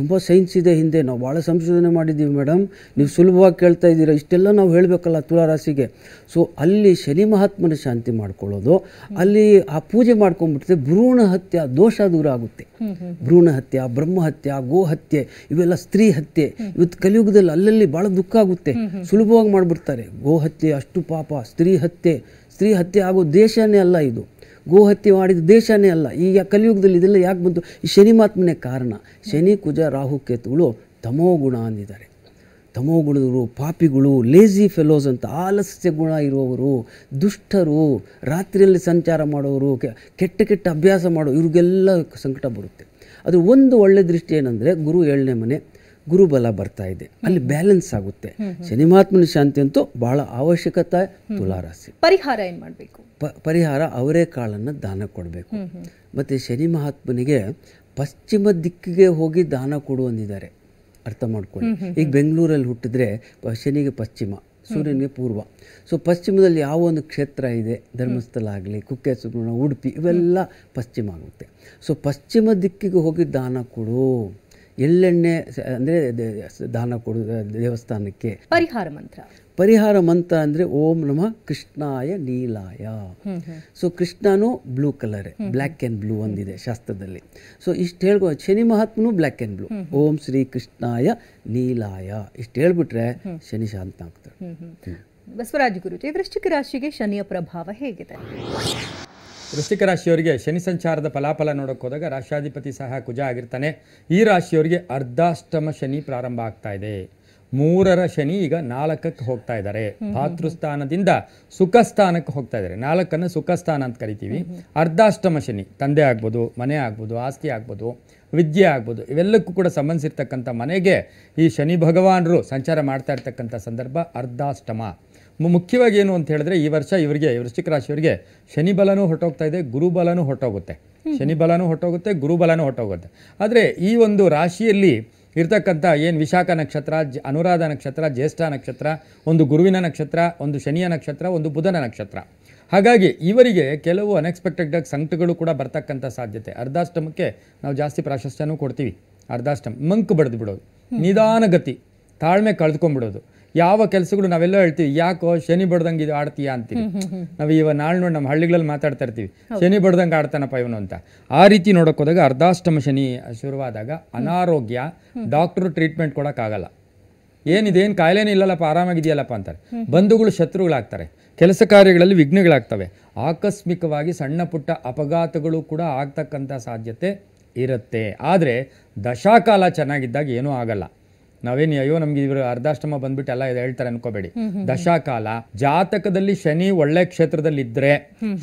ತುಂಬ ಸೈನ್ಸ್ ಇದೆ ಹಿಂದೆ ನಾವು ಭಾಳ ಸಂಶೋಧನೆ ಮಾಡಿದ್ದೀವಿ ಮೇಡಮ್ ನೀವು ಸುಲಭವಾಗಿ ಕೇಳ್ತಾ ಇದ್ದೀರಾ ಇಷ್ಟೆಲ್ಲ ನಾವು ಹೇಳಬೇಕಲ್ಲ ರಾಶಿಗೆ ಸೊ ಅಲ್ಲಿ ಶನಿ ಮಹಾತ್ಮನ ಶಾಂತಿ ಮಾಡ್ಕೊಳ್ಳೋದು ಅಲ್ಲಿ ಆ ಪೂಜೆ ಮಾಡ್ಕೊಂಡ್ಬಿಟ್ಟಿದೆ ಭ್ರೂಣ ಹತ್ಯೆ ದೋಷ ದೂರ ಆಗುತ್ತೆ ಭ್ರೂಣ ಹತ್ಯೆ ಬ್ರಹ್ಮ ಹತ್ಯೆ ಗೋ ಹತ್ಯೆ ಇವೆಲ್ಲ ಸ್ತ್ರೀ ಹತ್ಯೆ ಇವತ್ತು ಕಲಿಯುಗದಲ್ಲಿ ಅಲ್ಲಲ್ಲಿ ಭಾಳ ದುಃಖ ಆಗುತ್ತೆ ಸುಲಭವಾಗಿ ಮಾಡಿಬಿಡ್ತಾರೆ ಗೋ ಹತ್ಯೆ ಅಷ್ಟು ಪಾಪ ಸ್ತ್ರೀ ಹತ್ಯೆ ಸ್ತ್ರೀ ಹತ್ಯೆ ಆಗೋ ದೇಶನೇ ಅಲ್ಲ ಇದು ಗೋ ಹತ್ಯೆ ಮಾಡಿದ ದೇಶನೇ ಅಲ್ಲ ಈಗ ಕಲಿಯುಗದಲ್ಲಿ ಇದೆಲ್ಲ ಯಾಕೆ ಬಂತು ಈ ಶನಿ ಮಾತ್ಮನೇ ಕಾರಣ ಶನಿ ಕುಜ ರಾಹು ಕೇತುಗಳು ತಮೋ ಗುಣ ಅಂದಿದ್ದಾರೆ ತಮೋಗುಣದವರು ಪಾಪಿಗಳು ಲೇಜಿ ಫೆಲೋಸ್ ಅಂತ ಆಲಸ್ಯ ಗುಣ ಇರುವವರು ದುಷ್ಟರು ರಾತ್ರಿಯಲ್ಲಿ ಸಂಚಾರ ಮಾಡೋರು ಕೆಟ್ಟ ಕೆಟ್ಟ ಅಭ್ಯಾಸ ಮಾಡೋ ಇವ್ರಿಗೆಲ್ಲ ಸಂಕಟ ಬರುತ್ತೆ ಅದು ಒಂದು ಒಳ್ಳೆ ದೃಷ್ಟಿ ಏನಂದರೆ ಗುರು ಏಳನೇ ಮನೆ ಗುರುಬಲ ಬರ್ತಾ ಇದೆ ಅಲ್ಲಿ ಬ್ಯಾಲೆನ್ಸ್ ಆಗುತ್ತೆ ಮಹಾತ್ಮನ ಶಾಂತಿ ಅಂತೂ ಬಹಳ ಅವಶ್ಯಕತೆ ತುಲಾರಾಸಿ ಪರಿಹಾರ ಏನು ಮಾಡಬೇಕು ಪರಿಹಾರ ಅವರೇ ಕಾಳನ್ನು ದಾನ ಕೊಡಬೇಕು ಮತ್ತು ಶನಿ ಮಹಾತ್ಮನಿಗೆ ಪಶ್ಚಿಮ ದಿಕ್ಕಿಗೆ ಹೋಗಿ ದಾನ ಕೊಡು ಅಂದಿದ್ದಾರೆ ಅರ್ಥ ಮಾಡ್ಕೊಳ್ಳಿ ಈಗ ಬೆಂಗಳೂರಲ್ಲಿ ಹುಟ್ಟಿದ್ರೆ ಶನಿಗೆ ಪಶ್ಚಿಮ ಸೂರ್ಯನಿಗೆ ಪೂರ್ವ ಸೊ ಪಶ್ಚಿಮದಲ್ಲಿ ಯಾವ ಒಂದು ಕ್ಷೇತ್ರ ಇದೆ ಧರ್ಮಸ್ಥಳ ಆಗಲಿ ಕುಕ್ಕೆ ಸುಬ್ರಹ್ಮಣ್ಯ ಉಡುಪಿ ಇವೆಲ್ಲ ಪಶ್ಚಿಮ ಆಗುತ್ತೆ ಸೊ ಪಶ್ಚಿಮ ದಿಕ್ಕಿಗೆ ಹೋಗಿ ದಾನ ಕೊಡು ಎಳ್ಳೆಣ್ಣೆ ಅಂದರೆ ದಾನ ಕೊಡು ದೇವಸ್ಥಾನಕ್ಕೆ ಪರಿಹಾರ ಮಂತ್ರ ಪರಿಹಾರ ಮಂತ್ರ ಅಂದರೆ ಓಂ ನಮಃ ಕೃಷ್ಣಾಯ ನೀಲಾಯ ಸೊ ಕೃಷ್ಣನು blue colour black and blue ಒಂದಿದೆ ಶಾಸ್ತ್ರದಲ್ಲಿ ಸೊ ಇಷ್ಟು ಹೇಳ್ಕೊ ಶನಿ ಮಹಾತ್ಮನು ಬ್ಲ್ಯಾಕ್ ಆ್ಯಂಡ್ ಬ್ಲೂ ಓಂ ಶ್ರೀ ಕೃಷ್ಣಾಯ ನೀಲಾಯ ಇಷ್ಟು ಹೇಳ್ಬಿಟ್ರೆ ಶನಿ ಶಾಂತ ಆಗ್ತಾರೆ ಬಸವರಾಜ ಗುರುಜಿ ವೃಶ್ಚಿಕ ರಾಶಿಗೆ ಶನಿಯ ಪ್ರಭಾವ ಹೇಗಿದೆ ವೃಶ್ಚಿಕ ರಾಶಿಯವರಿಗೆ ಶನಿ ಸಂಚಾರದ ಫಲಾಫಲ ನೋಡೋಕೆ ಹೋದಾಗ ರಾಷ್ಟ್ರಾಧಿಪತಿ ಸಹ ಕುಜ ಆಗಿರ್ತಾನೆ ಈ ರಾಶಿಯವರಿಗೆ ಅರ್ಧಾಷ್ಟಮ ಶನಿ ಪ್ರಾರಂಭ ಆಗ್ತಾ ಇದೆ ಮೂರರ ಶನಿ ಈಗ ನಾಲ್ಕಕ್ಕೆ ಹೋಗ್ತಾ ಇದ್ದಾರೆ ಭಾತೃಸ್ಥಾನದಿಂದ ಸುಖಸ್ಥಾನಕ್ಕೆ ಹೋಗ್ತಾ ಇದ್ದಾರೆ ನಾಲ್ಕನ್ನು ಸುಖಸ್ಥಾನ ಅಂತ ಕರಿತೀವಿ ಅರ್ಧಾಷ್ಟಮ ಶನಿ ತಂದೆ ಆಗ್ಬೋದು ಮನೆ ಆಗ್ಬೋದು ಆಸ್ತಿ ಆಗ್ಬೋದು ವಿದ್ಯೆ ಆಗ್ಬೋದು ಇವೆಲ್ಲಕ್ಕೂ ಕೂಡ ಸಂಬಂಧಿಸಿರ್ತಕ್ಕಂಥ ಮನೆಗೆ ಈ ಶನಿ ಭಗವಾನರು ಸಂಚಾರ ಮಾಡ್ತಾ ಇರ್ತಕ್ಕಂಥ ಸಂದರ್ಭ ಅರ್ಧಾಷ್ಟಮ ಮುಖ್ಯವಾಗಿ ಏನು ಅಂತ ಹೇಳಿದ್ರೆ ಈ ವರ್ಷ ಇವರಿಗೆ ವೃಶ್ಚಿಕ ರಾಶಿಯವರಿಗೆ ಶನಿ ಬಲನೂ ಹೊಟ್ಟೋಗ್ತಾ ಇದೆ ಗುರುಬಲನೂ ಹೊಟ್ಟೋಗುತ್ತೆ ಶನಿ ಬಲನೂ ಹೊಟ್ಟೋಗುತ್ತೆ ಗುರುಬಲನೂ ಹೊಟ್ಟೋಗುತ್ತೆ ಆದರೆ ಈ ಒಂದು ರಾಶಿಯಲ್ಲಿ ಇರ್ತಕ್ಕಂಥ ಏನು ವಿಶಾಖ ನಕ್ಷತ್ರ ಜ ಅನುರಾಧ ನಕ್ಷತ್ರ ಜ್ಯೇಷ್ಠ ನಕ್ಷತ್ರ ಒಂದು ಗುರುವಿನ ನಕ್ಷತ್ರ ಒಂದು ಶನಿಯ ನಕ್ಷತ್ರ ಒಂದು ಬುಧನ ನಕ್ಷತ್ರ ಹಾಗಾಗಿ ಇವರಿಗೆ ಕೆಲವು ಅನ್ಎಕ್ಸ್ಪೆಕ್ಟೆಡ್ ಆಗಿ ಸಂಕಟಗಳು ಕೂಡ ಬರ್ತಕ್ಕಂಥ ಸಾಧ್ಯತೆ ಅರ್ಧಾಷ್ಟಮಕ್ಕೆ ನಾವು ಜಾಸ್ತಿ ಪ್ರಾಶಸ್ತ್ಯನೂ ಕೊಡ್ತೀವಿ ಅರ್ಧಾಷ್ಟಮ ಮಂಕ್ ಬಡ್ದು ಬಿಡೋದು ನಿಧಾನಗತಿ ತಾಳ್ಮೆ ಕಳೆದುಕೊಂಡ್ಬಿಡೋದು ಯಾವ ಕೆಲಸಗಳು ನಾವೆಲ್ಲ ಹೇಳ್ತೀವಿ ಯಾಕೋ ಶನಿ ಬಡ್ದಂಗೆ ಇದು ಆಡ್ತೀಯಾ ಅಂತೀವಿ ನಾವು ಇವಾಗ ನಾಳೆ ನೋಡಿ ನಮ್ಮ ಹಳ್ಳಿಗಳಲ್ಲಿ ಮಾತಾಡ್ತಾ ಇರ್ತೀವಿ ಶನಿ ಬಡ್ದಂಗೆ ಆಡ್ತಾನಪ್ಪ ಇವನು ಅಂತ ಆ ರೀತಿ ನೋಡಕ್ಕೆ ಹೋದಾಗ ಅರ್ಧಾಷ್ಟಮ ಶನಿ ಶುರುವಾದಾಗ ಅನಾರೋಗ್ಯ ಡಾಕ್ಟ್ರು ಟ್ರೀಟ್ಮೆಂಟ್ ಕೊಡೋಕ್ಕಾಗಲ್ಲ ಏನಿದೇನು ಕಾಯಿಲೆನೇ ಇಲ್ಲಲ್ಲಪ್ಪ ಆರಾಮಾಗಿದೆಯಲ್ಲಪ್ಪ ಅಂತಾರೆ ಬಂಧುಗಳು ಶತ್ರುಗಳಾಗ್ತಾರೆ ಕೆಲಸ ಕಾರ್ಯಗಳಲ್ಲಿ ವಿಘ್ನಗಳಾಗ್ತವೆ ಆಕಸ್ಮಿಕವಾಗಿ ಸಣ್ಣ ಪುಟ್ಟ ಅಪಘಾತಗಳು ಕೂಡ ಆಗ್ತಕ್ಕಂಥ ಸಾಧ್ಯತೆ ಇರುತ್ತೆ ಆದರೆ ದಶಾಕಾಲ ಚೆನ್ನಾಗಿದ್ದಾಗ ಏನೂ ಆಗಲ್ಲ ನಾವೇನು ಅಯ್ಯೋ ನಮ್ಗೆ ಇವರು ಅರ್ಧಾಷ್ಟಮ ಬಂದ್ಬಿಟ್ಟು ಎಲ್ಲ ಇದು ಹೇಳ್ತಾರೆ ಅನ್ಕೋಬೇಡಿ ದಶಾಕಾಲ ಜಾತಕದಲ್ಲಿ ಶನಿ ಒಳ್ಳೆ ಕ್ಷೇತ್ರದಲ್ಲಿ ಇದ್ರೆ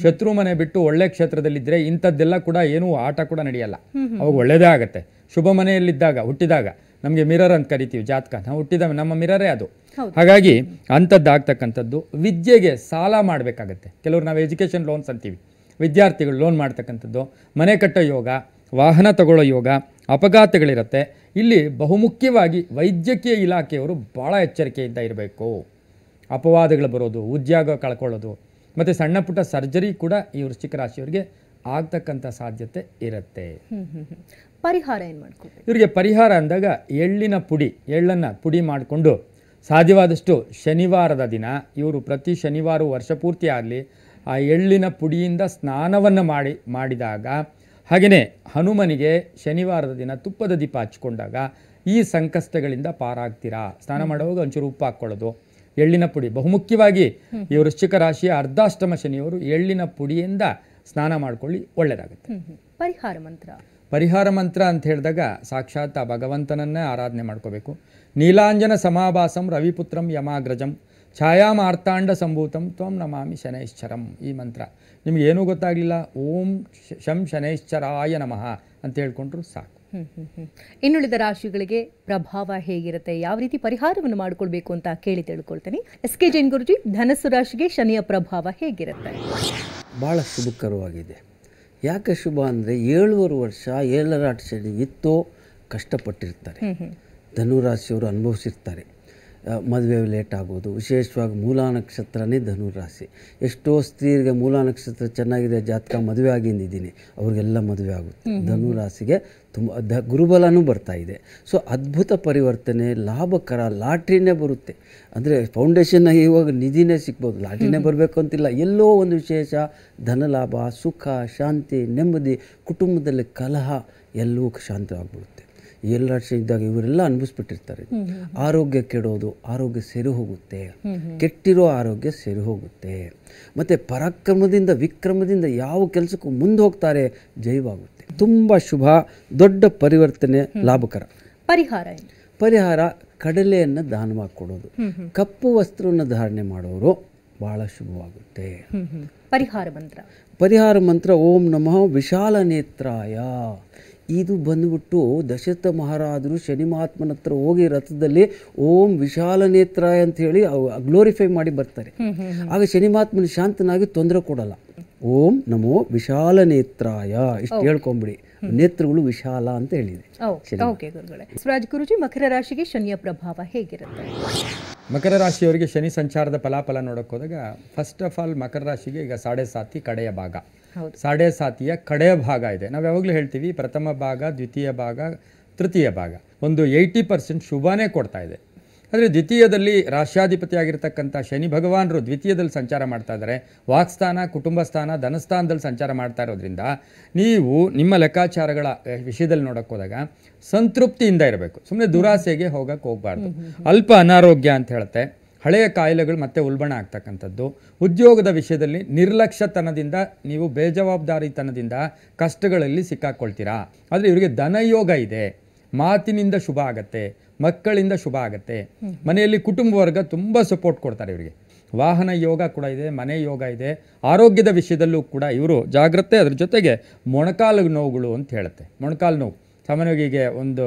ಶತ್ರು ಮನೆ ಬಿಟ್ಟು ಒಳ್ಳೆ ಕ್ಷೇತ್ರದಲ್ಲಿ ಇದ್ರೆ ಇಂಥದ್ದೆಲ್ಲ ಕೂಡ ಏನೂ ಆಟ ಕೂಡ ನಡೆಯಲ್ಲ ಅವಾಗ ಒಳ್ಳೇದೇ ಆಗುತ್ತೆ ಶುಭ ಮನೆಯಲ್ಲಿದ್ದಾಗ ಹುಟ್ಟಿದಾಗ ನಮಗೆ ಮಿರರ್ ಅಂತ ಕರಿತೀವಿ ಜಾತಕ ನಾವು ಹುಟ್ಟಿದ ನಮ್ಮ ಮಿರರೇ ಅದು ಹಾಗಾಗಿ ಅಂಥದ್ದಾಗ್ತಕ್ಕಂಥದ್ದು ವಿದ್ಯೆಗೆ ಸಾಲ ಮಾಡಬೇಕಾಗತ್ತೆ ಕೆಲವರು ನಾವು ಎಜುಕೇಷನ್ ಲೋನ್ಸ್ ಅಂತೀವಿ ವಿದ್ಯಾರ್ಥಿಗಳು ಲೋನ್ ಮಾಡ್ತಕ್ಕಂಥದ್ದು ಮನೆ ಕಟ್ಟೋ ಯೋಗ ವಾಹನ ತಗೊಳ್ಳೋ ಯೋಗ ಅಪಘಾತಗಳಿರುತ್ತೆ ಇಲ್ಲಿ ಬಹುಮುಖ್ಯವಾಗಿ ವೈದ್ಯಕೀಯ ಇಲಾಖೆಯವರು ಭಾಳ ಎಚ್ಚರಿಕೆಯಿಂದ ಇರಬೇಕು ಅಪವಾದಗಳು ಬರೋದು ಉದ್ಯೋಗ ಕಳ್ಕೊಳ್ಳೋದು ಮತ್ತು ಸಣ್ಣ ಪುಟ್ಟ ಸರ್ಜರಿ ಕೂಡ ಈ ವೃಶ್ಚಿಕ ರಾಶಿಯವರಿಗೆ ಆಗ್ತಕ್ಕಂಥ ಸಾಧ್ಯತೆ ಇರುತ್ತೆ ಪರಿಹಾರ ಏನು ಮಾಡ್ಕೊಂಡು ಇವರಿಗೆ ಪರಿಹಾರ ಅಂದಾಗ ಎಳ್ಳಿನ ಪುಡಿ ಎಳ್ಳನ್ನು ಪುಡಿ ಮಾಡಿಕೊಂಡು ಸಾಧ್ಯವಾದಷ್ಟು ಶನಿವಾರದ ದಿನ ಇವರು ಪ್ರತಿ ಶನಿವಾರ ವರ್ಷ ಪೂರ್ತಿ ಆಗಲಿ ಆ ಎಳ್ಳಿನ ಪುಡಿಯಿಂದ ಸ್ನಾನವನ್ನು ಮಾಡಿ ಮಾಡಿದಾಗ ಹಾಗೆಯೇ ಹನುಮನಿಗೆ ಶನಿವಾರದ ದಿನ ತುಪ್ಪದ ದೀಪ ಹಚ್ಕೊಂಡಾಗ ಈ ಸಂಕಷ್ಟಗಳಿಂದ ಪಾರಾಗ್ತೀರಾ ಸ್ನಾನ ಮಾಡುವಾಗ ಒಂಚೂರು ಉಪ್ಪು ಹಾಕ್ಕೊಳ್ಳೋದು ಎಳ್ಳಿನ ಪುಡಿ ಬಹುಮುಖ್ಯವಾಗಿ ಈ ವೃಶ್ಚಿಕ ರಾಶಿಯ ಅರ್ಧಾಷ್ಟಮ ಶನಿಯವರು ಎಳ್ಳಿನ ಪುಡಿಯಿಂದ ಸ್ನಾನ ಮಾಡಿಕೊಳ್ಳಿ ಒಳ್ಳೆಯದಾಗುತ್ತೆ ಪರಿಹಾರ ಮಂತ್ರ ಪರಿಹಾರ ಮಂತ್ರ ಅಂತ ಹೇಳಿದಾಗ ಸಾಕ್ಷಾತ್ ಆ ಭಗವಂತನನ್ನೇ ಆರಾಧನೆ ಮಾಡ್ಕೋಬೇಕು ನೀಲಾಂಜನ ಸಮಾಭಾಸಂ ರವಿಪುತ್ರಂ ಯಮಾಗ್ರಜಂ ಛಾಯಾ ಮಾರ್ತಾಂಡ ಸಂಭೂತಂ ತ್ವಂ ನಮಾಮಿ ಶನೈಶ್ಚರಂ ಈ ಮಂತ್ರ ನಿಮಗೆ ಏನೂ ಗೊತ್ತಾಗಲಿಲ್ಲ ಓಂ ಶಂ ಶನೈಶ್ಚರಾಯ ನಮಃ ಅಂತ ಹೇಳ್ಕೊಂಡ್ರು ಸಾಕು ಇನ್ನುಳಿದ ರಾಶಿಗಳಿಗೆ ಪ್ರಭಾವ ಹೇಗಿರುತ್ತೆ ಯಾವ ರೀತಿ ಪರಿಹಾರವನ್ನು ಮಾಡಿಕೊಳ್ಬೇಕು ಅಂತ ಕೇಳಿ ತಿಳ್ಕೊಳ್ತೇನೆ ಎಸ್ ಕೆ ಜೈನ್ ಗುರುಜಿ ಧನಸ್ಸು ರಾಶಿಗೆ ಶನಿಯ ಪ್ರಭಾವ ಹೇಗಿರುತ್ತೆ ಬಹಳ ಶುಭಕರವಾಗಿದೆ ಯಾಕೆ ಶುಭ ಅಂದರೆ ಏಳುವರೆ ವರ್ಷ ಏಳರಾಟ ಶನಿ ಇತ್ತು ಕಷ್ಟಪಟ್ಟಿರ್ತಾರೆ ಧನುರಾಶಿಯವರು ಅನುಭವಿಸಿರ್ತಾರೆ ಮದುವೆ ಲೇಟ್ ಆಗೋದು ವಿಶೇಷವಾಗಿ ಮೂಲ ನಕ್ಷತ್ರನೇ ಧನುರಾಶಿ ಎಷ್ಟೋ ಸ್ತ್ರೀರಿಗೆ ಮೂಲ ನಕ್ಷತ್ರ ಚೆನ್ನಾಗಿದೆ ಜಾತಕ ಮದುವೆ ಆಗಿಂದಿದ್ದೀನಿ ಅವ್ರಿಗೆಲ್ಲ ಮದುವೆ ಆಗುತ್ತೆ ಧನುರಾಶಿಗೆ ತುಂಬ ದ ಗುರುಬಲನೂ ಬರ್ತಾ ಇದೆ ಸೊ ಅದ್ಭುತ ಪರಿವರ್ತನೆ ಲಾಭಕರ ಲಾಟ್ರಿನೇ ಬರುತ್ತೆ ಅಂದರೆ ಫೌಂಡೇಶನ್ನ ಇವಾಗ ನಿಧಿನೇ ಸಿಗ್ಬೋದು ಲಾಟ್ರಿನೇ ಬರಬೇಕು ಅಂತಿಲ್ಲ ಎಲ್ಲೋ ಒಂದು ವಿಶೇಷ ಧನಲಾಭ ಸುಖ ಶಾಂತಿ ನೆಮ್ಮದಿ ಕುಟುಂಬದಲ್ಲಿ ಕಲಹ ಎಲ್ಲವೂ ಶಾಂತವಾಗಿಬಿಡುತ್ತೆ ಎಲ್ಲ ಇದ್ದಾಗ ಇವರೆಲ್ಲ ಅನುಭವಿಸ್ಬಿಟ್ಟಿರ್ತಾರೆ ಆರೋಗ್ಯ ಕೆಡೋದು ಆರೋಗ್ಯ ಸೆರೆ ಹೋಗುತ್ತೆ ಕೆಟ್ಟಿರೋ ಆರೋಗ್ಯ ಸೆರೆ ಹೋಗುತ್ತೆ ಮತ್ತೆ ಪರಾಕ್ರಮದಿಂದ ವಿಕ್ರಮದಿಂದ ಯಾವ ಕೆಲಸಕ್ಕೂ ಮುಂದೆ ಹೋಗ್ತಾರೆ ಜೈವಾಗುತ್ತೆ ತುಂಬಾ ಶುಭ ದೊಡ್ಡ ಪರಿವರ್ತನೆ ಲಾಭಕರ ಪರಿಹಾರ ಪರಿಹಾರ ಕಡಲೆಯನ್ನ ದಾನವಾಗಿ ಕೊಡೋದು ಕಪ್ಪು ವಸ್ತ್ರವನ್ನು ಧಾರಣೆ ಮಾಡೋರು ಬಹಳ ಶುಭವಾಗುತ್ತೆ ಪರಿಹಾರ ಮಂತ್ರ ಪರಿಹಾರ ಮಂತ್ರ ಓಂ ನಮಃ ವಿಶಾಲ ನೇತ್ರಾಯ ಇದು ಬಂದ್ಬಿಟ್ಟು ದಶರಥ ಮಹಾರಾಜರು ಶನಿ ಮಹಾತ್ಮನ ಹತ್ರ ಹೋಗಿ ರಥದಲ್ಲಿ ಓಂ ವಿಶಾಲ ನೇತ್ರ ಅಂತ ಹೇಳಿ ಗ್ಲೋರಿಫೈ ಮಾಡಿ ಬರ್ತಾರೆ ಆಗ ಶನಿ ಮಹಾತ್ಮನ ಶಾಂತನಾಗಿ ತೊಂದರೆ ಕೊಡಲ್ಲ ಓಂ ನಮೋ ವಿಶಾಲ ನೇತ್ರಾಯ ಇಷ್ಟು ಹೇಳ್ಕೊಂಬಿಡಿ ನೇತ್ರಗಳು ವಿಶಾಲ ಅಂತ ಹೇಳಿದೆ ಓಕೆ ಗುರುಗಳೇ ಗುರುಜಿ ಮಕರ ರಾಶಿಗೆ ಶನಿಯ ಪ್ರಭಾವ ಹೇಗಿರುತ್ತೆ ಮಕರ ರಾಶಿಯವರಿಗೆ ಶನಿ ಸಂಚಾರದ ಫಲಾಫಲ ಹೋದಾಗ ಫಸ್ಟ್ ಆಫ್ ಆಲ್ ಮಕರ ರಾಶಿಗೆ ಈಗ ಸಾಡೆ ಸಾತಿ ಕಡೆಯ ಭಾಗ ಸಾಡೆ ಸಾತಿಯ ಕಡೆಯ ಭಾಗ ಇದೆ ನಾವು ಯಾವಾಗಲೂ ಹೇಳ್ತೀವಿ ಪ್ರಥಮ ಭಾಗ ದ್ವಿತೀಯ ಭಾಗ ತೃತೀಯ ಭಾಗ ಒಂದು ಏಯ್ಟಿ ಪರ್ಸೆಂಟ್ ಶುಭಾನೇ ಕೊಡ್ತಾ ಇದೆ ಆದರೆ ದ್ವಿತೀಯದಲ್ಲಿ ರಾಷ್ಟ್ರಾಧಿಪತಿಯಾಗಿರ್ತಕ್ಕಂಥ ಶನಿ ಭಗವಾನರು ದ್ವಿತೀಯದಲ್ಲಿ ಸಂಚಾರ ಮಾಡ್ತಾ ಇದ್ದಾರೆ ವಾಕ್ಸ್ಥಾನ ಕುಟುಂಬ ಸ್ಥಾನ ಧನಸ್ಥಾನದಲ್ಲಿ ಸಂಚಾರ ಮಾಡ್ತಾ ಇರೋದ್ರಿಂದ ನೀವು ನಿಮ್ಮ ಲೆಕ್ಕಾಚಾರಗಳ ವಿಷಯದಲ್ಲಿ ಹೋದಾಗ ಸಂತೃಪ್ತಿಯಿಂದ ಇರಬೇಕು ಸುಮ್ಮನೆ ದುರಾಸೆಗೆ ಹೋಗಕ್ಕೆ ಹೋಗಬಾರ್ದು ಅಲ್ಪ ಅನಾರೋಗ್ಯ ಅಂತ ಹೇಳುತ್ತೆ ಹಳೆಯ ಕಾಯಿಲೆಗಳು ಮತ್ತೆ ಉಲ್ಬಣ ಆಗ್ತಕ್ಕಂಥದ್ದು ಉದ್ಯೋಗದ ವಿಷಯದಲ್ಲಿ ನಿರ್ಲಕ್ಷ್ಯತನದಿಂದ ನೀವು ಬೇಜವಾಬ್ದಾರಿತನದಿಂದ ಕಷ್ಟಗಳಲ್ಲಿ ಸಿಕ್ಕಾಕ್ಕೊಳ್ತೀರಾ ಆದರೆ ಇವರಿಗೆ ಧನಯೋಗ ಇದೆ ಮಾತಿನಿಂದ ಶುಭ ಆಗತ್ತೆ ಮಕ್ಕಳಿಂದ ಶುಭ ಆಗುತ್ತೆ ಮನೆಯಲ್ಲಿ ಕುಟುಂಬ ವರ್ಗ ತುಂಬ ಸಪೋರ್ಟ್ ಕೊಡ್ತಾರೆ ಇವರಿಗೆ ವಾಹನ ಯೋಗ ಕೂಡ ಇದೆ ಮನೆ ಯೋಗ ಇದೆ ಆರೋಗ್ಯದ ವಿಷಯದಲ್ಲೂ ಕೂಡ ಇವರು ಜಾಗ್ರತೆ ಅದ್ರ ಜೊತೆಗೆ ಮೊಣಕಾಲು ನೋವುಗಳು ಅಂತ ಹೇಳುತ್ತೆ ಮೊಣಕಾಲು ನೋವು ಸಾಮಾನ್ಯವಾಗಿ ಈಗ ಒಂದು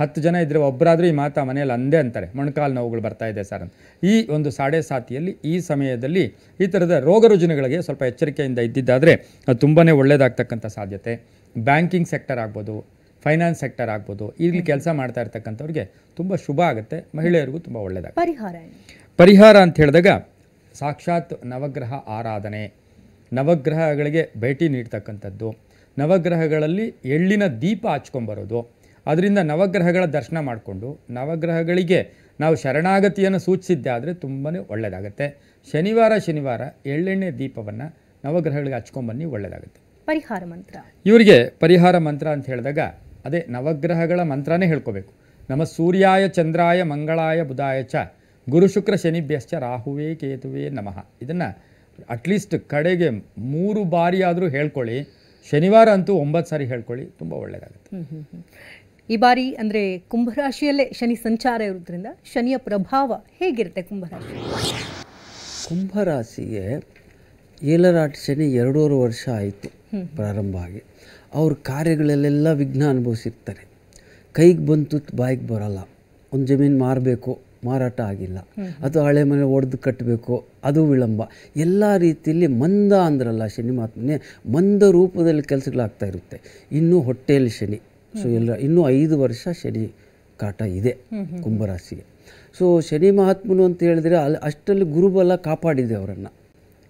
ಹತ್ತು ಜನ ಇದ್ದರೆ ಒಬ್ಬರಾದರೂ ಈ ಮಾತಾ ಮನೆಯಲ್ಲಿ ಅಂದೇ ಅಂತಾರೆ ಮೊಣಕಾಲು ನೋವುಗಳು ಬರ್ತಾ ಇದೆ ಸರ್ ಅಂತ ಈ ಒಂದು ಸಾಡೆ ಸಾತಿಯಲ್ಲಿ ಈ ಸಮಯದಲ್ಲಿ ಈ ಥರದ ರೋಗ ರುಜಿನಗಳಿಗೆ ಸ್ವಲ್ಪ ಎಚ್ಚರಿಕೆಯಿಂದ ಇದ್ದಿದ್ದಾದರೆ ಅದು ತುಂಬಾ ಒಳ್ಳೆಯದಾಗ್ತಕ್ಕಂಥ ಸಾಧ್ಯತೆ ಬ್ಯಾಂಕಿಂಗ್ ಸೆಕ್ಟರ್ ಆಗ್ಬೋದು ಫೈನಾನ್ಸ್ ಸೆಕ್ಟರ್ ಆಗ್ಬೋದು ಇಲ್ಲಿ ಕೆಲಸ ಮಾಡ್ತಾ ಇರ್ತಕ್ಕಂಥವ್ರಿಗೆ ತುಂಬ ಶುಭ ಆಗುತ್ತೆ ಮಹಿಳೆಯರಿಗೂ ತುಂಬ ಒಳ್ಳೆಯದಾಗ ಪರಿಹಾರ ಪರಿಹಾರ ಅಂತ ಹೇಳಿದಾಗ ಸಾಕ್ಷಾತ್ ನವಗ್ರಹ ಆರಾಧನೆ ನವಗ್ರಹಗಳಿಗೆ ಭೇಟಿ ನೀಡ್ತಕ್ಕಂಥದ್ದು ನವಗ್ರಹಗಳಲ್ಲಿ ಎಳ್ಳಿನ ದೀಪ ಹಚ್ಕೊಂಬರೋದು ಅದರಿಂದ ನವಗ್ರಹಗಳ ದರ್ಶನ ಮಾಡಿಕೊಂಡು ನವಗ್ರಹಗಳಿಗೆ ನಾವು ಶರಣಾಗತಿಯನ್ನು ಸೂಚಿಸಿದ್ದೆ ಆದರೆ ತುಂಬಾ ಒಳ್ಳೆಯದಾಗುತ್ತೆ ಶನಿವಾರ ಶನಿವಾರ ಎಳ್ಳೆಣ್ಣೆ ದೀಪವನ್ನು ನವಗ್ರಹಗಳಿಗೆ ಹಚ್ಕೊಂಬನ್ನಿ ಒಳ್ಳೆಯದಾಗುತ್ತೆ ಪರಿಹಾರ ಮಂತ್ರ ಇವರಿಗೆ ಪರಿಹಾರ ಮಂತ್ರ ಅಂತ ಹೇಳಿದಾಗ ಅದೇ ನವಗ್ರಹಗಳ ಮಂತ್ರನೇ ಹೇಳ್ಕೋಬೇಕು ನಮ್ಮ ಸೂರ್ಯಾಯ ಚಂದ್ರಾಯ ಮಂಗಳಾಯ ಬುಧಾಯ ಚ ಗುರು ಶುಕ್ರ ಶನಿಭ್ಯಶ್ಚ ರಾಹುವೇ ಕೇತುವೇ ನಮಃ ಇದನ್ನು ಅಟ್ಲೀಸ್ಟ್ ಕಡೆಗೆ ಮೂರು ಬಾರಿ ಹೇಳ್ಕೊಳ್ಳಿ ಶನಿವಾರ ಅಂತೂ ಒಂಬತ್ತು ಸಾರಿ ಹೇಳ್ಕೊಳ್ಳಿ ತುಂಬ ಒಳ್ಳೆಯದಾಗುತ್ತೆ ಈ ಬಾರಿ ಅಂದರೆ ಕುಂಭರಾಶಿಯಲ್ಲೇ ಶನಿ ಸಂಚಾರ ಇರೋದ್ರಿಂದ ಶನಿಯ ಪ್ರಭಾವ ಹೇಗಿರುತ್ತೆ ಕುಂಭರಾಶಿ ಕುಂಭರಾಶಿಗೆ ಏಲರಾಟ್ ಶನಿ ಎರಡೂವರೆ ವರ್ಷ ಆಯಿತು ಪ್ರಾರಂಭ ಆಗಿ ಅವ್ರ ಕಾರ್ಯಗಳಲ್ಲೆಲ್ಲ ವಿಘ್ನ ಅನುಭವಿಸಿರ್ತಾರೆ ಕೈಗೆ ಬಂತು ಬಾಯಿಗೆ ಬರೋಲ್ಲ ಒಂದು ಜಮೀನು ಮಾರಬೇಕು ಮಾರಾಟ ಆಗಿಲ್ಲ ಅಥವಾ ಹಳೆ ಮನೆ ಒಡೆದು ಕಟ್ಟಬೇಕು ಅದು ವಿಳಂಬ ಎಲ್ಲ ರೀತಿಯಲ್ಲಿ ಮಂದ ಅಂದ್ರಲ್ಲ ಶನಿ ಮಾತ್ರ ಮಂದ ರೂಪದಲ್ಲಿ ಕೆಲಸಗಳಾಗ್ತಾ ಇರುತ್ತೆ ಇನ್ನೂ ಹೊಟ್ಟೆಯಲ್ಲಿ ಶನಿ ಸೊ ಎಲ್ಲ ಇನ್ನೂ ಐದು ವರ್ಷ ಶನಿ ಕಾಟ ಇದೆ ಕುಂಭರಾಶಿಗೆ ಸೊ ಶನಿ ಮಹಾತ್ಮನು ಅಂತ ಹೇಳಿದ್ರೆ ಅಲ್ಲಿ ಅಷ್ಟರಲ್ಲಿ ಗುರುಬಲ ಕಾಪಾಡಿದೆ ಅವರನ್ನು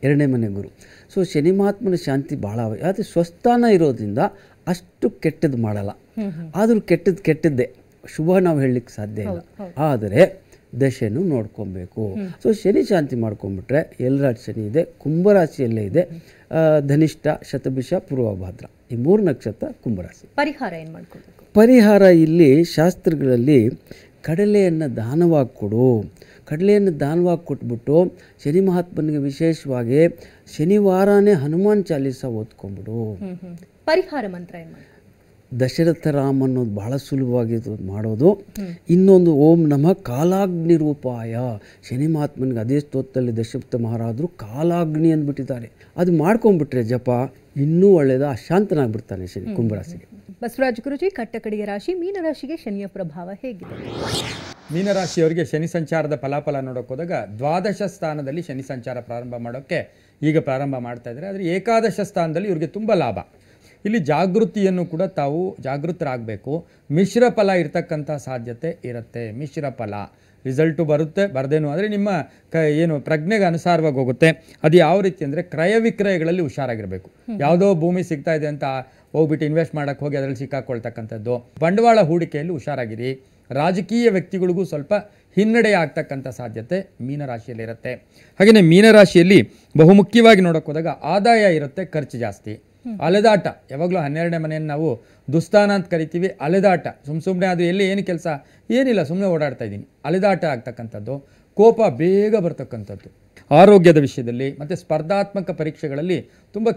ಎರಡನೇ ಮನೆ ಗುರು ಸೊ ಶನಿ ಮಹಾತ್ಮನ ಶಾಂತಿ ಭಾಳ ಅದು ಸ್ವಸ್ಥಾನ ಇರೋದ್ರಿಂದ ಅಷ್ಟು ಕೆಟ್ಟದ್ದು ಮಾಡಲ್ಲ ಆದರೂ ಕೆಟ್ಟದ್ದು ಕೆಟ್ಟದ್ದೇ ಶುಭ ನಾವು ಹೇಳಲಿಕ್ಕೆ ಸಾಧ್ಯ ಇಲ್ಲ ಆದರೆ ದಶೆನೂ ನೋಡ್ಕೊಬೇಕು ಸೊ ಶನಿ ಶಾಂತಿ ಮಾಡ್ಕೊಂಬಿಟ್ರೆ ಎಲ್ಲರ ಶನಿ ಇದೆ ಕುಂಭರಾಶಿಯಲ್ಲೇ ಇದೆ ಧನಿಷ್ಠ ಶತಭಿಷ ಪೂರ್ವಭಾದ್ರ ಈ ಮೂರು ನಕ್ಷತ್ರ ಕುಂಭರಾಶಿ ಪರಿಹಾರ ಏನು ಮಾಡ್ಕೊಬೇಕು ಪರಿಹಾರ ಇಲ್ಲಿ ಶಾಸ್ತ್ರಗಳಲ್ಲಿ ಕಡಲೆಯನ್ನು ದಾನವಾಗಿ ಕೊಡು ಕಡಲೆಯನ್ನು ದಾನವಾಗಿ ಕೊಟ್ಬಿಟ್ಟು ಶನಿ ಮಹಾತ್ಮನಿಗೆ ವಿಶೇಷವಾಗಿ ಶನಿವಾರನೇ ಹನುಮಾನ್ ಚಾಲೀಸ ಓದ್ಕೊಂಬಿಡು ಪರಿಹಾರ ಮಂತ್ರ ದಶರಥ ರಾಮ್ ಅನ್ನೋದು ಬಹಳ ಸುಲಭವಾಗಿ ಮಾಡೋದು ಇನ್ನೊಂದು ಓಂ ನಮಃ ಕಾಲಾಗ್ನಿ ರೂಪಾಯ ಶನಿ ಮಹಾತ್ಮನಿಗೆ ಅದೇ ಸ್ತೋತ್ರದಲ್ಲಿ ದಶಪ್ತ ಮಹಾರಾದರು ಕಾಲಾಗ್ನಿ ಅಂದ್ಬಿಟ್ಟಿದ್ದಾರೆ ಅದು ಮಾಡ್ಕೊಂಡ್ಬಿಟ್ರೆ ಜಪ ಇನ್ನೂ ಒಳ್ಳೆಯದು ಅಶಾಂತನಾಗ್ಬಿಡ್ತಾನೆ ಶನಿ ಕುಂಭರಾಶಿಗೆ ಬಸವರಾಜ್ ಗುರುಜಿ ಕಟ್ಟಕಡೆಯ ರಾಶಿ ಮೀನರಾಶಿಗೆ ಶನಿಯ ಪ್ರಭಾವ ಹೇಗಿದೆ ಮೀನರಾಶಿಯವರಿಗೆ ಶನಿ ಸಂಚಾರದ ಫಲಾಫಲ ನೋಡೋಕೆ ಹೋದಾಗ ದ್ವಾದಶ ಸ್ಥಾನದಲ್ಲಿ ಶನಿ ಸಂಚಾರ ಪ್ರಾರಂಭ ಮಾಡೋಕ್ಕೆ ಈಗ ಪ್ರಾರಂಭ ಮಾಡ್ತಾ ಇದ್ದಾರೆ ಆದರೆ ಏಕಾದಶ ಸ್ಥಾನದಲ್ಲಿ ಇವರಿಗೆ ತುಂಬ ಲಾಭ ಇಲ್ಲಿ ಜಾಗೃತಿಯನ್ನು ಕೂಡ ತಾವು ಜಾಗೃತರಾಗಬೇಕು ಮಿಶ್ರ ಫಲ ಇರತಕ್ಕಂಥ ಸಾಧ್ಯತೆ ಇರುತ್ತೆ ಮಿಶ್ರ ಫಲ ರಿಸಲ್ಟು ಬರುತ್ತೆ ಬರದೇನು ಆದರೆ ನಿಮ್ಮ ಕ ಏನು ಪ್ರಜ್ಞೆಗೆ ಅನುಸಾರವಾಗಿ ಹೋಗುತ್ತೆ ಅದು ಯಾವ ರೀತಿ ಅಂದರೆ ಕ್ರಯ ವಿಕ್ರಯಗಳಲ್ಲಿ ಹುಷಾರಾಗಿರಬೇಕು ಯಾವುದೋ ಭೂಮಿ ಸಿಗ್ತಾ ಇದೆ ಅಂತ ಹೋಗ್ಬಿಟ್ಟು ಇನ್ವೆಸ್ಟ್ ಮಾಡೋಕ್ಕೆ ಹೋಗಿ ಅದರಲ್ಲಿ ಸಿಕ್ಕಾಕೊಳ್ತಕ್ಕಂಥದ್ದು ಬಂಡವಾಳ ಹೂಡಿಕೆಯಲ್ಲಿ ಹುಷಾರಾಗಿರಿ ರಾಜಕೀಯ ವ್ಯಕ್ತಿಗಳಿಗೂ ಸ್ವಲ್ಪ ಹಿನ್ನಡೆ ಆಗ್ತಕ್ಕಂಥ ಸಾಧ್ಯತೆ ಮೀನರಾಶಿಯಲ್ಲಿರುತ್ತೆ ಹಾಗೆಯೇ ಮೀನರಾಶಿಯಲ್ಲಿ ಬಹುಮುಖ್ಯವಾಗಿ ಹೋದಾಗ ಆದಾಯ ಇರುತ್ತೆ ಖರ್ಚು ಜಾಸ್ತಿ ಅಲೆದಾಟ ಯಾವಾಗಲೂ ಹನ್ನೆರಡನೇ ಮನೆಯನ್ನು ನಾವು ದುಸ್ತಾನ ಅಂತ ಕರಿತೀವಿ ಅಲೆದಾಟ ಸುಮ್ ಸುಮ್ಮನೆ ಅದು ಎಲ್ಲಿ ಏನು ಕೆಲಸ ಏನಿಲ್ಲ ಸುಮ್ಮನೆ ಓಡಾಡ್ತಾ ಇದ್ದೀನಿ ಅಲೆದಾಟ ಆಗ್ತಕ್ಕಂಥದ್ದು ಕೋಪ ಬೇಗ ಬರ್ತಕ್ಕಂಥದ್ದು ಆರೋಗ್ಯದ ವಿಷಯದಲ್ಲಿ ಮತ್ತು ಸ್ಪರ್ಧಾತ್ಮಕ ಪರೀಕ್ಷೆಗಳಲ್ಲಿ ತುಂಬ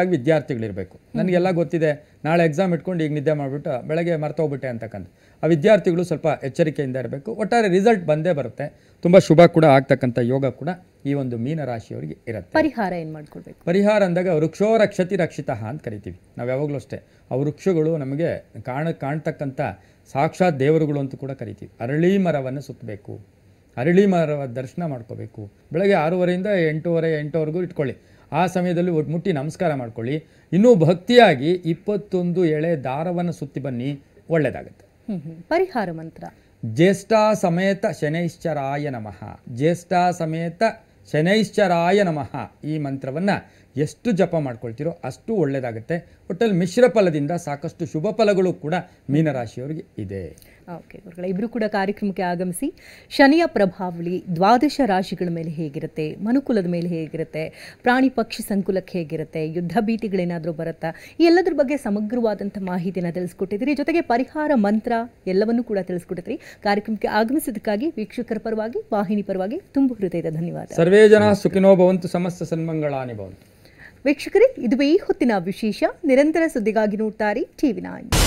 ಆಗಿ ವಿದ್ಯಾರ್ಥಿಗಳಿರಬೇಕು ನನಗೆಲ್ಲ ಗೊತ್ತಿದೆ ನಾಳೆ ಎಕ್ಸಾಮ್ ಇಟ್ಕೊಂಡು ಈಗ ನಿದ್ದೆ ಮಾಡಿಬಿಟ್ಟು ಬೆಳಗ್ಗೆ ಮರ್ತೋಗ್ಬಿಟ್ಟೆ ಅಂತಕ್ಕಂಥ ಆ ವಿದ್ಯಾರ್ಥಿಗಳು ಸ್ವಲ್ಪ ಎಚ್ಚರಿಕೆಯಿಂದ ಇರಬೇಕು ಒಟ್ಟಾರೆ ರಿಸಲ್ಟ್ ಬಂದೇ ಬರುತ್ತೆ ತುಂಬ ಶುಭ ಕೂಡ ಆಗ್ತಕ್ಕಂಥ ಯೋಗ ಕೂಡ ಈ ಒಂದು ಮೀನರಾಶಿಯವರಿಗೆ ಇರುತ್ತೆ ಪರಿಹಾರ ಏನು ಮಾಡ್ಕೊಳ್ಬೇಕು ಪರಿಹಾರ ಅಂದಾಗ ವೃಕ್ಷೋ ರಕ್ಷತಿ ರಕ್ಷಿತ ಅಂತ ಕರಿತೀವಿ ನಾವು ಯಾವಾಗಲೂ ಅಷ್ಟೇ ಆ ವೃಕ್ಷಗಳು ನಮಗೆ ಕಾಣ ಕಾಣ್ತಕ್ಕಂಥ ಸಾಕ್ಷಾತ್ ದೇವರುಗಳು ಅಂತ ಕೂಡ ಕರಿತೀವಿ ಅರಳಿ ಮರವನ್ನು ಸುತ್ತಬೇಕು ಅರಳಿ ಮರವ ದರ್ಶನ ಮಾಡ್ಕೋಬೇಕು ಬೆಳಗ್ಗೆ ಆರೂವರೆಯಿಂದ ಎಂಟೂವರೆ ಎಂಟುವರೆಗೂ ಇಟ್ಕೊಳ್ಳಿ ಆ ಸಮಯದಲ್ಲಿ ಮುಟ್ಟಿ ನಮಸ್ಕಾರ ಮಾಡ್ಕೊಳ್ಳಿ ಇನ್ನೂ ಭಕ್ತಿಯಾಗಿ ಇಪ್ಪತ್ತೊಂದು ಎಳೆ ದಾರವನ್ನು ಸುತ್ತಿ ಬನ್ನಿ ಒಳ್ಳೆಯದಾಗುತ್ತೆ ಪರಿಹಾರ ಮಂತ್ರ ಜ್ಯೇಷ್ಠ ಸಮೇತ ಶನೈಶ್ಚರಾಯ ನಮಃ ಜ್ಯೇಷ್ಠ ಸಮೇತ ಶನೈಶ್ಚರಾಯ ನಮಃ ಈ ಮಂತ್ರವನ್ನು ಎಷ್ಟು ಜಪ ಮಾಡ್ಕೊಳ್ತೀರೋ ಅಷ್ಟು ಒಳ್ಳೆಯದಾಗುತ್ತೆ ಒಟ್ಟಲ್ಲಿ ಮಿಶ್ರ ಫಲದಿಂದ ಸಾಕಷ್ಟು ಶುಭ ಫಲಗಳು ಕೂಡ ಮೀನರಾಶಿಯವರಿಗೆ ಇದೆ ಓಕೆ ಗುರುಗಳ ಇಬ್ಬರು ಕೂಡ ಕಾರ್ಯಕ್ರಮಕ್ಕೆ ಆಗಮಿಸಿ ಶನಿಯ ಪ್ರಭಾವಳಿ ದ್ವಾದಶ ರಾಶಿಗಳ ಮೇಲೆ ಹೇಗಿರುತ್ತೆ ಮನುಕುಲದ ಮೇಲೆ ಹೇಗಿರುತ್ತೆ ಪ್ರಾಣಿ ಪಕ್ಷಿ ಸಂಕುಲಕ್ಕೆ ಹೇಗಿರುತ್ತೆ ಯುದ್ಧ ಭೀತಿಗಳೇನಾದರೂ ಬರುತ್ತಾ ಈ ಎಲ್ಲದ್ರ ಬಗ್ಗೆ ಸಮಗ್ರವಾದಂಥ ಮಾಹಿತಿಯನ್ನು ತಿಳಿಸ್ಕೊಟ್ಟಿದ್ರಿ ಜೊತೆಗೆ ಪರಿಹಾರ ಮಂತ್ರ ಎಲ್ಲವನ್ನೂ ಕೂಡ ತಿಳಿಸ್ಕೊಟ್ಟಿದ್ರಿ ಕಾರ್ಯಕ್ರಮಕ್ಕೆ ಆಗಮಿಸಿದ್ದಕ್ಕಾಗಿ ವೀಕ್ಷಕರ ಪರವಾಗಿ ವಾಹಿನಿ ಪರವಾಗಿ ತುಂಬ ಹೃದಯದ ಧನ್ಯವಾದ ಸರ್ವೇ ಜನ ಸುಖಿನೋ ಭವಂತು ಸಮಸ್ತ ಸನ್ಮಂಗಳ ಭವಂತು ವೀಕ್ಷಕರೇ ಇದುವೇ ಈ ಹೊತ್ತಿನ ವಿಶೇಷ ನಿರಂತರ ಸುದ್ದಿಗಾಗಿ ನೋಡ್ತಾರೆ ಟಿವಿ ನೈನ್